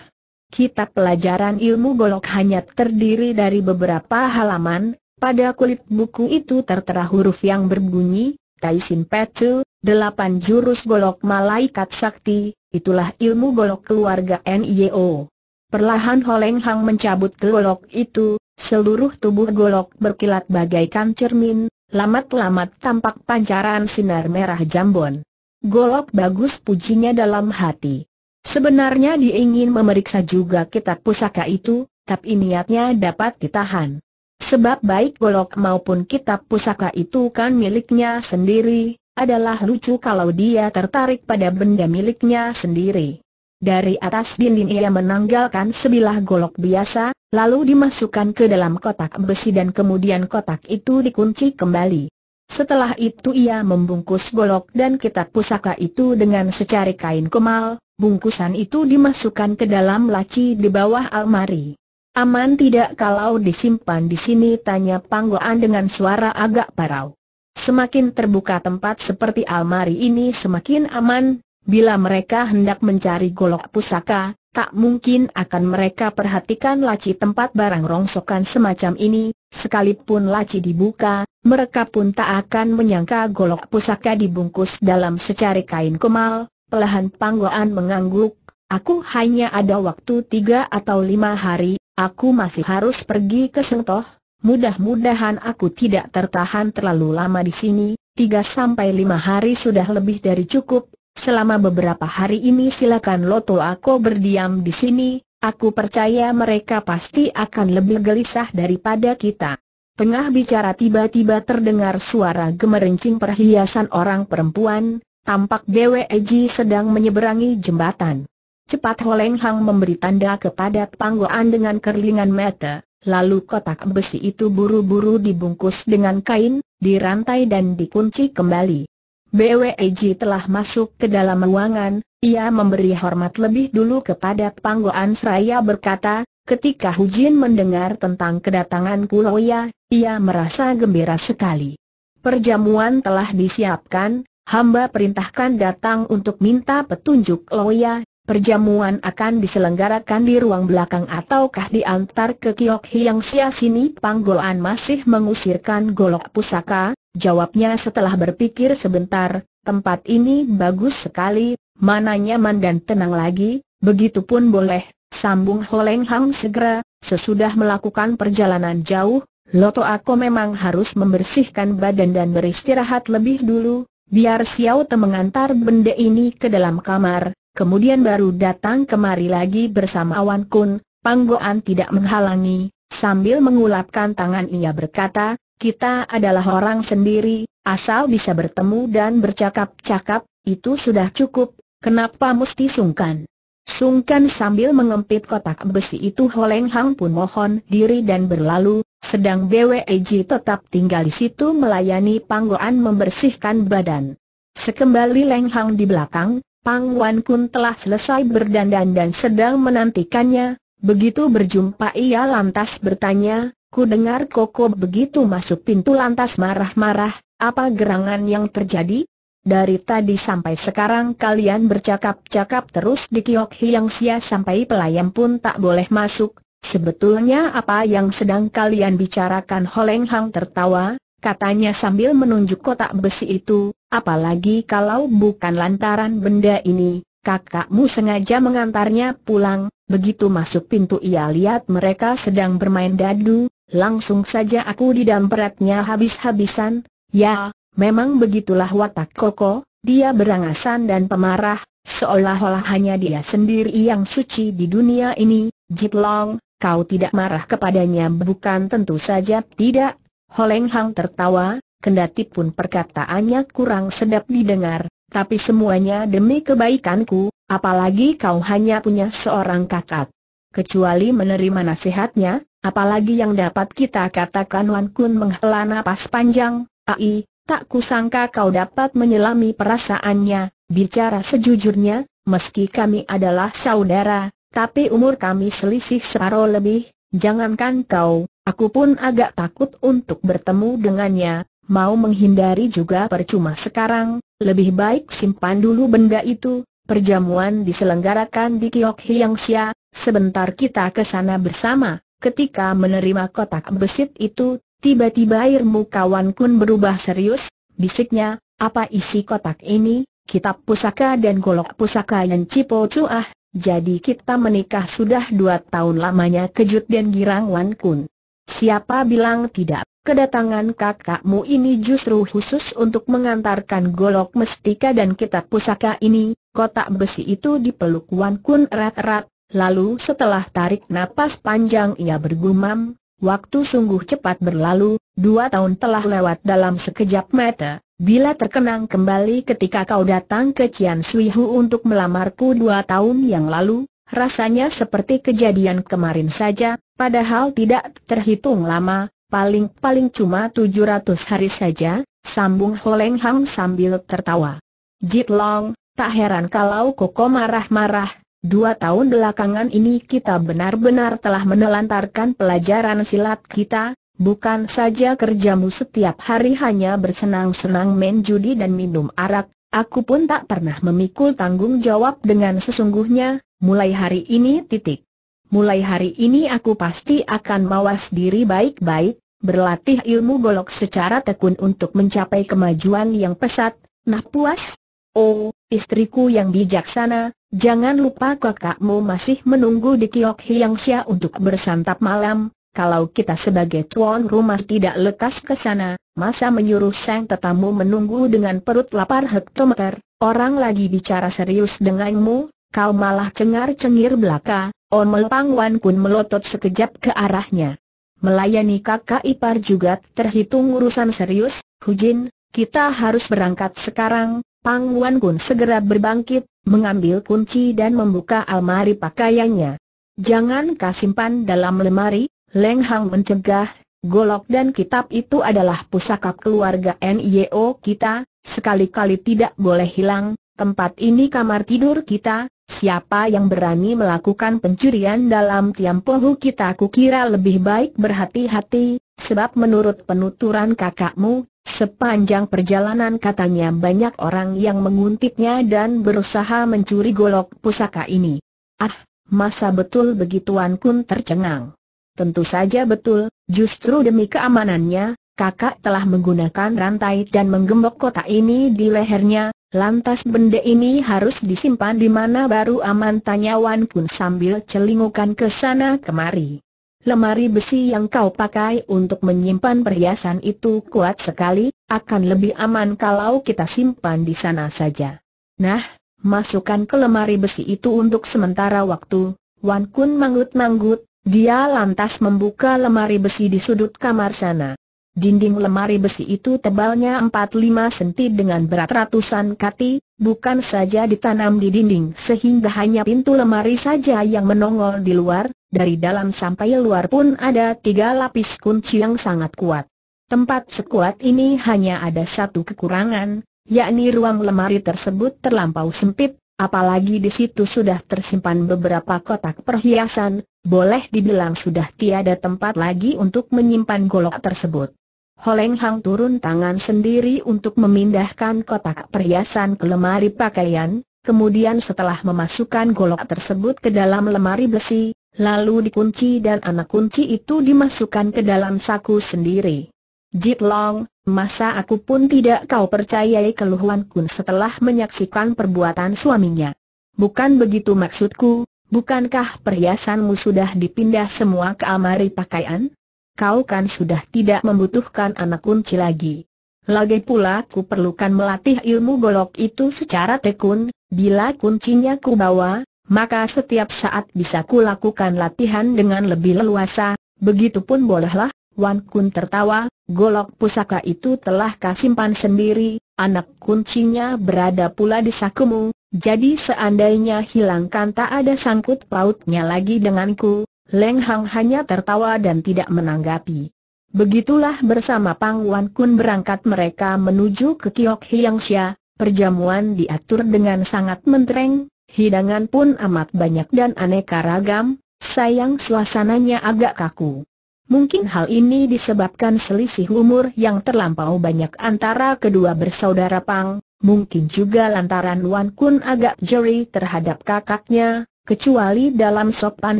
Kitab pelajaran ilmu golok hanya terdiri dari beberapa halaman, pada kulit buku itu tertera huruf yang berbunyi, Taisin Petu, delapan jurus golok malaikat sakti, itulah ilmu golok keluarga NIO. Perlahan Holeng Hang mencabut golok itu, seluruh tubuh golok berkilat bagaikan cermin, lamat-lamat tampak pancaran sinar merah jambon. Golok bagus pujinya dalam hati. Sebenarnya dia ingin memeriksa juga kitab pusaka itu, tapi niatnya dapat ditahan. Sebab baik golok maupun kitab pusaka itu kan miliknya sendiri, adalah lucu kalau dia tertarik pada benda miliknya sendiri. Dari atas dinding ia menanggalkan sebilah golok biasa, lalu dimasukkan ke dalam kotak besi dan kemudian kotak itu dikunci kembali. Setelah itu ia membungkus golok dan kitab pusaka itu dengan secari kain kemal, bungkusan itu dimasukkan ke dalam laci di bawah almari. Aman tidak kalau disimpan di sini tanya Panggoan dengan suara agak parau. Semakin terbuka tempat seperti almari ini semakin aman, bila mereka hendak mencari golok pusaka, tak mungkin akan mereka perhatikan laci tempat barang rongsokan semacam ini, sekalipun laci dibuka, mereka pun tak akan menyangka golok pusaka dibungkus dalam secari kain kemal, Pelahan Panggoan mengangguk, aku hanya ada waktu tiga atau lima hari, aku masih harus pergi ke Sentoh, mudah-mudahan aku tidak tertahan terlalu lama di sini, tiga sampai lima hari sudah lebih dari cukup, selama beberapa hari ini silakan Loto aku berdiam di sini, aku percaya mereka pasti akan lebih gelisah daripada kita. Tengah bicara tiba-tiba terdengar suara gemerincing perhiasan orang perempuan, Tampak BWEJ sedang menyeberangi jembatan. Cepat Holeng Hang memberi tanda kepada Panggoan dengan kerlingan mata, lalu kotak besi itu buru-buru dibungkus dengan kain, dirantai dan dikunci kembali. BWEJ telah masuk ke dalam ruangan, ia memberi hormat lebih dulu kepada Panggoan seraya berkata, ketika Hu Jin mendengar tentang kedatangan Kuloya, ia merasa gembira sekali. Perjamuan telah disiapkan, Hamba perintahkan datang untuk minta petunjuk Loya, oh perjamuan akan diselenggarakan di ruang belakang ataukah diantar ke Kiok Hiang Sia sini panggolan masih mengusirkan golok pusaka, jawabnya setelah berpikir sebentar, tempat ini bagus sekali, mana nyaman dan tenang lagi, begitupun boleh, sambung Holeng Hang segera, sesudah melakukan perjalanan jauh, Loto aku memang harus membersihkan badan dan beristirahat lebih dulu, Biar Xiao Te mengantar benda ini ke dalam kamar, kemudian baru datang kemari lagi bersama Wan Kun, Panggoan tidak menghalangi, sambil mengulapkan tangan ia berkata, kita adalah orang sendiri, asal bisa bertemu dan bercakap-cakap, itu sudah cukup, kenapa mesti sungkan? Sungkan sambil mengempit kotak besi itu Holeng Hang pun mohon diri dan berlalu, sedang BWEJ tetap tinggal di situ melayani Wan membersihkan badan. Sekembali Leng Hang di belakang, Pang Wan pun telah selesai berdandan dan sedang menantikannya. Begitu berjumpa ia lantas bertanya, ku dengar Koko begitu masuk pintu lantas marah-marah, apa gerangan yang terjadi? Dari tadi sampai sekarang kalian bercakap-cakap terus di Kiok Hiang Sia sampai pelayan pun tak boleh masuk, Sebetulnya apa yang sedang kalian bicarakan Holeng Hang tertawa, katanya sambil menunjuk kotak besi itu, apalagi kalau bukan lantaran benda ini, kakakmu sengaja mengantarnya pulang, begitu masuk pintu ia lihat mereka sedang bermain dadu, langsung saja aku didamperatnya habis-habisan, ya, memang begitulah watak koko, dia berangasan dan pemarah, seolah-olah hanya dia sendiri yang suci di dunia ini, Jiplong kau tidak marah kepadanya bukan tentu saja tidak. Holeng Hang tertawa, kendati pun perkataannya kurang sedap didengar, tapi semuanya demi kebaikanku, apalagi kau hanya punya seorang kakak. Kecuali menerima nasihatnya, apalagi yang dapat kita katakan Wan Kun menghela napas panjang, ai, tak kusangka kau dapat menyelami perasaannya, bicara sejujurnya, meski kami adalah saudara, tapi umur kami selisih separuh lebih, jangankan kau, aku pun agak takut untuk bertemu dengannya, mau menghindari juga percuma sekarang, lebih baik simpan dulu benda itu, Perjamuan diselenggarakan di Kiok Hiang Xia, sebentar kita ke sana bersama. Ketika menerima kotak besit itu, tiba-tiba air muka Wan Kun berubah serius, bisiknya, apa isi kotak ini? Kitab pusaka dan golok pusaka yang Cipo Cuah, jadi kita menikah sudah dua tahun lamanya kejut dan girang Wan Kun. Siapa bilang tidak? Kedatangan kakakmu ini justru khusus untuk mengantarkan golok mestika dan kitab pusaka ini. Kotak besi itu dipeluk Wan Kun erat-erat, lalu setelah tarik napas panjang ia bergumam, waktu sungguh cepat berlalu, dua tahun telah lewat dalam sekejap mata. Bila terkenang kembali ketika kau datang ke Cian Sui Hu untuk melamarku dua tahun yang lalu, rasanya seperti kejadian kemarin saja, padahal tidak terhitung lama, paling-paling cuma 700 hari saja, sambung Holeng Hang sambil tertawa. Jit Long, tak heran kalau Koko marah-marah, dua tahun belakangan ini kita benar-benar telah menelantarkan pelajaran silat kita, Bukan saja kerjamu setiap hari hanya bersenang-senang main judi dan minum arak, aku pun tak pernah memikul tanggung jawab dengan sesungguhnya, mulai hari ini titik. Mulai hari ini aku pasti akan mawas diri baik-baik, berlatih ilmu golok secara tekun untuk mencapai kemajuan yang pesat, nah puas? Oh, istriku yang bijaksana, jangan lupa kakakmu masih menunggu di Kiok Hiang Sia untuk bersantap malam, kalau kita sebagai tuan rumah tidak lekas ke sana, masa menyuruh sang tetamu menunggu dengan perut lapar hektometer, orang lagi bicara serius denganmu, kau malah cengar-cengir belaka, Omel oh, Pangwan Kun melotot sekejap ke arahnya. Melayani kakak ipar juga terhitung urusan serius, Hujin, kita harus berangkat sekarang, Pangwan Kun segera berbangkit, mengambil kunci dan membuka almari pakaiannya. Jangan kau simpan dalam lemari, Leng Hang mencegah, golok dan kitab itu adalah pusaka keluarga NIO kita, sekali-kali tidak boleh hilang, tempat ini kamar tidur kita, siapa yang berani melakukan pencurian dalam tiang pohu kita kukira lebih baik berhati-hati, sebab menurut penuturan kakakmu, Sepanjang perjalanan katanya banyak orang yang menguntitnya dan berusaha mencuri golok pusaka ini. Ah, masa betul begituan kun tercengang. Tentu saja betul, justru demi keamanannya, kakak telah menggunakan rantai dan menggembok kota ini di lehernya, lantas benda ini harus disimpan di mana baru aman tanya Wan Kun sambil celingukan ke sana kemari. Lemari besi yang kau pakai untuk menyimpan perhiasan itu kuat sekali, akan lebih aman kalau kita simpan di sana saja. Nah, masukkan ke lemari besi itu untuk sementara waktu, Wan Kun manggut-manggut, dia lantas membuka lemari besi di sudut kamar sana. Dinding lemari besi itu tebalnya 45 cm dengan berat ratusan kati, bukan saja ditanam di dinding sehingga hanya pintu lemari saja yang menongol di luar, dari dalam sampai luar pun ada tiga lapis kunci yang sangat kuat. Tempat sekuat ini hanya ada satu kekurangan, yakni ruang lemari tersebut terlampau sempit, Apalagi di situ sudah tersimpan beberapa kotak perhiasan, boleh dibilang sudah tiada tempat lagi untuk menyimpan golok tersebut. Holeng Hang turun tangan sendiri untuk memindahkan kotak perhiasan ke lemari pakaian, kemudian setelah memasukkan golok tersebut ke dalam lemari besi, lalu dikunci dan anak kunci itu dimasukkan ke dalam saku sendiri. Jit Long, masa aku pun tidak kau percayai keluhan kun setelah menyaksikan perbuatan suaminya. Bukan begitu maksudku, bukankah perhiasanmu sudah dipindah semua ke amari pakaian? Kau kan sudah tidak membutuhkan anak kunci lagi. Lagi pula ku perlukan melatih ilmu golok itu secara tekun, bila kuncinya ku bawa, maka setiap saat bisa ku lakukan latihan dengan lebih leluasa, begitupun bolehlah Wan Kun tertawa, golok pusaka itu telah kasimpan sendiri, anak kuncinya berada pula di sakumu, jadi seandainya hilangkan tak ada sangkut pautnya lagi denganku, Leng Hang hanya tertawa dan tidak menanggapi. Begitulah bersama Pang Wan Kun berangkat mereka menuju ke Kiok Hiang Xia, perjamuan diatur dengan sangat mentereng, hidangan pun amat banyak dan aneka ragam, sayang suasananya agak kaku. Mungkin hal ini disebabkan selisih umur yang terlampau banyak antara kedua bersaudara Pang, mungkin juga lantaran Wan Kun agak jeri terhadap kakaknya, kecuali dalam sopan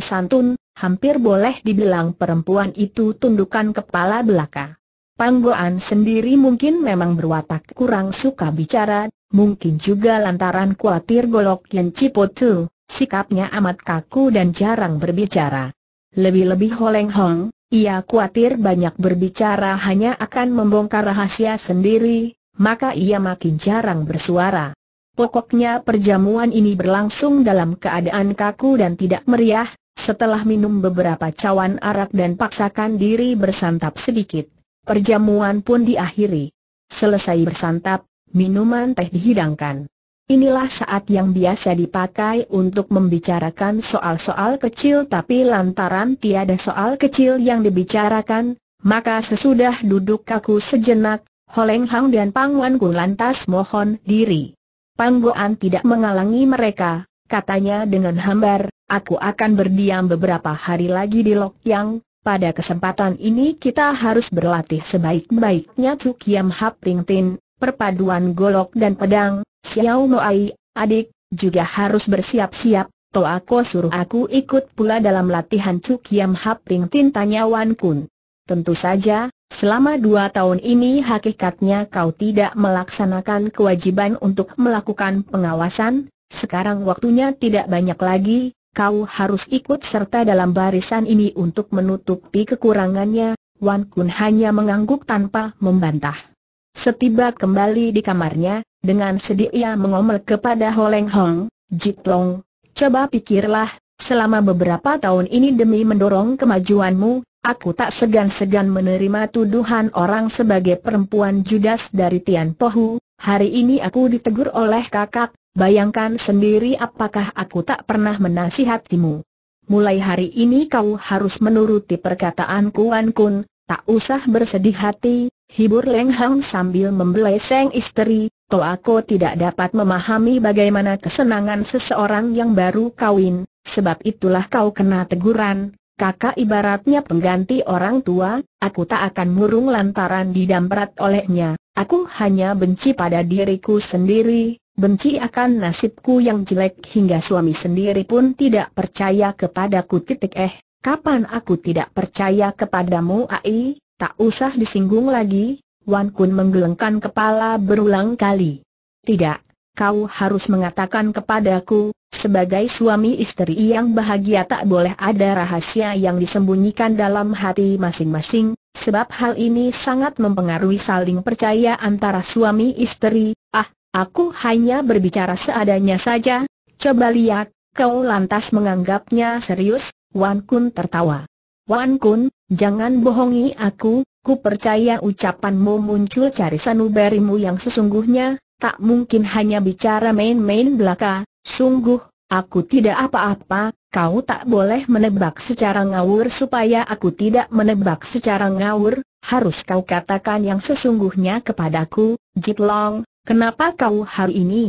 santun, hampir boleh dibilang perempuan itu tundukan kepala belaka. Pang Panggoan sendiri mungkin memang berwatak kurang suka bicara, mungkin juga lantaran khawatir golok yang cipotu, sikapnya amat kaku dan jarang berbicara. Lebih-lebih Holeng Hong, ia khawatir banyak berbicara hanya akan membongkar rahasia sendiri, maka ia makin jarang bersuara. Pokoknya perjamuan ini berlangsung dalam keadaan kaku dan tidak meriah, setelah minum beberapa cawan arak dan paksakan diri bersantap sedikit. Perjamuan pun diakhiri. Selesai bersantap, minuman teh dihidangkan. Inilah saat yang biasa dipakai untuk membicarakan soal-soal kecil tapi lantaran tiada soal kecil yang dibicarakan, maka sesudah duduk kaku sejenak, Holeng Hang dan Pang Wan Gu lantas mohon diri. Pang An tidak mengalangi mereka, katanya dengan hambar, aku akan berdiam beberapa hari lagi di Lok Yang, pada kesempatan ini kita harus berlatih sebaik-baiknya Tsukiam Hap Ting Tin, perpaduan golok dan pedang, Xiao Moai, adik, juga harus bersiap-siap, aku suruh aku ikut pula dalam latihan Cukiam Haping Tin tanya Wan Kun. Tentu saja, selama dua tahun ini hakikatnya kau tidak melaksanakan kewajiban untuk melakukan pengawasan, sekarang waktunya tidak banyak lagi, kau harus ikut serta dalam barisan ini untuk menutupi kekurangannya, Wan Kun hanya mengangguk tanpa membantah. Setiba kembali di kamarnya, dengan sedih ia mengomel kepada Holeng Hong, Jit Long. coba pikirlah, selama beberapa tahun ini demi mendorong kemajuanmu, aku tak segan-segan menerima tuduhan orang sebagai perempuan judas dari Tian Pohu, hari ini aku ditegur oleh kakak, bayangkan sendiri apakah aku tak pernah menasihatimu. Mulai hari ini kau harus menuruti perkataanku Kuan Kun, tak usah bersedih hati, Hibur Leng Hang sambil sang istri, toh aku tidak dapat memahami bagaimana kesenangan seseorang yang baru kawin, sebab itulah kau kena teguran, kakak ibaratnya pengganti orang tua, aku tak akan murung lantaran didamprat olehnya, aku hanya benci pada diriku sendiri, benci akan nasibku yang jelek hingga suami sendiri pun tidak percaya kepadaku titik eh, kapan aku tidak percaya kepadamu ai? Tak usah disinggung lagi, Wan Kun menggelengkan kepala berulang kali. Tidak, kau harus mengatakan kepadaku, sebagai suami istri yang bahagia tak boleh ada rahasia yang disembunyikan dalam hati masing-masing, sebab hal ini sangat mempengaruhi saling percaya antara suami istri. Ah, aku hanya berbicara seadanya saja, coba lihat, kau lantas menganggapnya serius, Wan Kun tertawa. Wan Kun, Jangan bohongi aku, ku percaya ucapanmu muncul cari sanubarimu yang sesungguhnya, tak mungkin hanya bicara main-main belaka, sungguh, aku tidak apa-apa, kau tak boleh menebak secara ngawur supaya aku tidak menebak secara ngawur, harus kau katakan yang sesungguhnya kepadaku, Jitlong, kenapa kau hari ini,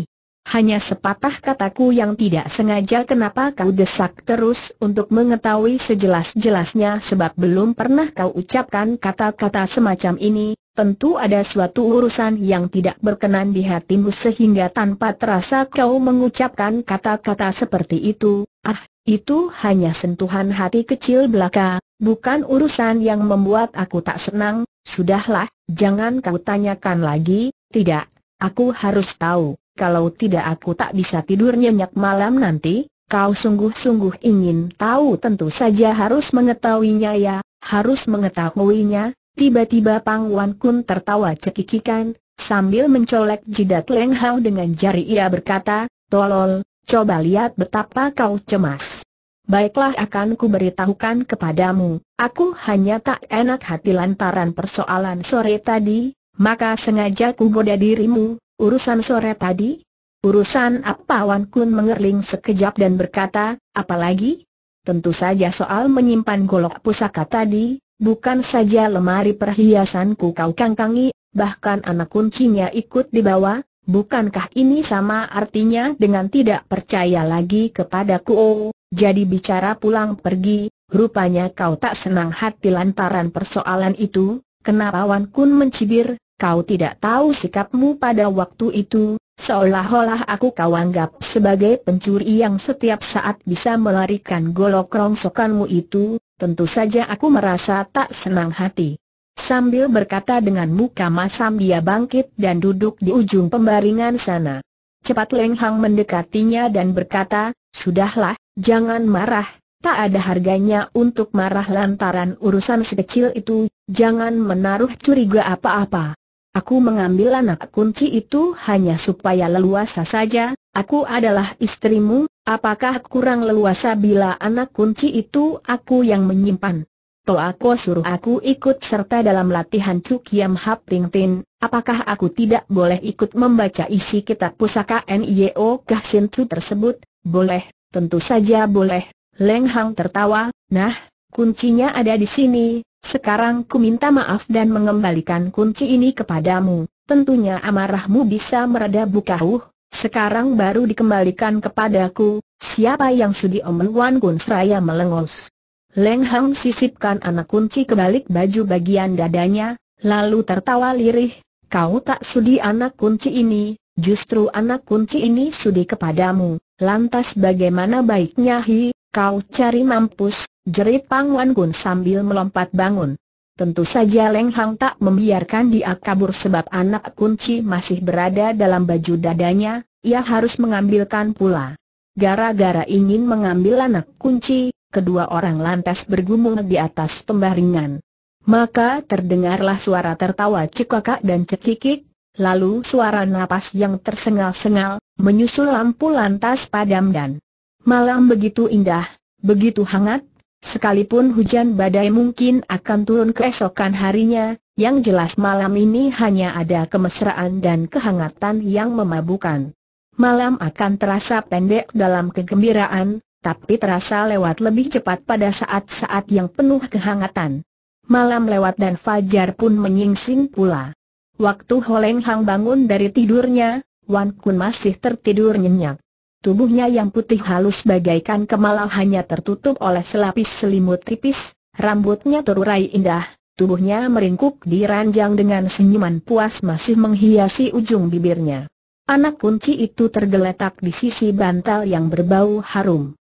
hanya sepatah kataku yang tidak sengaja kenapa kau desak terus untuk mengetahui sejelas-jelasnya sebab belum pernah kau ucapkan kata-kata semacam ini, tentu ada suatu urusan yang tidak berkenan di hatimu sehingga tanpa terasa kau mengucapkan kata-kata seperti itu, ah, itu hanya sentuhan hati kecil belaka, bukan urusan yang membuat aku tak senang, sudahlah, jangan kau tanyakan lagi, tidak, aku harus tahu kalau tidak aku tak bisa tidur nyenyak malam nanti, kau sungguh-sungguh ingin tahu tentu saja harus mengetahuinya ya, harus mengetahuinya, tiba-tiba Pang Wan Kun tertawa cekikikan, sambil mencolek jidat Leng Hao dengan jari ia berkata, tolol, coba lihat betapa kau cemas. Baiklah akan kuberitahukan kepadamu, aku hanya tak enak hati lantaran persoalan sore tadi, maka sengaja ku goda dirimu, Urusan sore tadi? Urusan apa Wan Kun mengerling sekejap dan berkata, apalagi? Tentu saja soal menyimpan golok pusaka tadi, bukan saja lemari perhiasanku kau kangkangi, bahkan anak kuncinya ikut dibawa, bukankah ini sama artinya dengan tidak percaya lagi kepadaku? Oh, jadi bicara pulang pergi, rupanya kau tak senang hati lantaran persoalan itu, kenapa Wan Kun mencibir, Kau tidak tahu sikapmu pada waktu itu, seolah-olah aku kau anggap sebagai pencuri yang setiap saat bisa melarikan golok rongsokanmu itu, tentu saja aku merasa tak senang hati. Sambil berkata dengan muka masam dia bangkit dan duduk di ujung pembaringan sana. Cepat Leng Hang mendekatinya dan berkata, Sudahlah, jangan marah, tak ada harganya untuk marah lantaran urusan sekecil itu, jangan menaruh curiga apa-apa. Aku mengambil anak kunci itu hanya supaya leluasa saja, aku adalah istrimu, apakah kurang leluasa bila anak kunci itu aku yang menyimpan? Toako suruh aku ikut serta dalam latihan Cukiam Hap Ting Tin, apakah aku tidak boleh ikut membaca isi kitab pusaka NIO Kahsin Chu tersebut? Boleh, tentu saja boleh. Leng Hang tertawa, nah, kuncinya ada di sini, sekarang ku minta maaf dan mengembalikan kunci ini kepadamu. Tentunya amarahmu bisa mereda bukahuh, sekarang baru dikembalikan kepadaku, siapa yang sudi Omen Wan Kun seraya melengos. Leng Hang sisipkan anak kunci ke balik baju bagian dadanya, lalu tertawa lirih, kau tak sudi anak kunci ini, justru anak kunci ini sudi kepadamu, lantas bagaimana baiknya hi, kau cari mampus, Jerit Pang Wan Kun sambil melompat bangun. Tentu saja Leng Hang tak membiarkan dia kabur sebab anak kunci masih berada dalam baju dadanya, ia harus mengambilkan pula. Gara-gara ingin mengambil anak kunci, kedua orang lantas bergumul di atas pembaringan. Maka terdengarlah suara tertawa cekakak dan cekikik, lalu suara napas yang tersengal-sengal, menyusul lampu lantas padam dan malam begitu indah, begitu hangat, Sekalipun hujan badai mungkin akan turun keesokan harinya, yang jelas malam ini hanya ada kemesraan dan kehangatan yang memabukan. Malam akan terasa pendek dalam kegembiraan, tapi terasa lewat lebih cepat pada saat-saat yang penuh kehangatan. Malam lewat dan fajar pun menyingsing pula. Waktu Holeng Hang bangun dari tidurnya, Wan Kun masih tertidur nyenyak. Tubuhnya yang putih halus bagaikan kemala hanya tertutup oleh selapis selimut tipis, rambutnya terurai indah, tubuhnya meringkuk ranjang dengan senyuman puas masih menghiasi ujung bibirnya. Anak kunci itu tergeletak di sisi bantal yang berbau harum.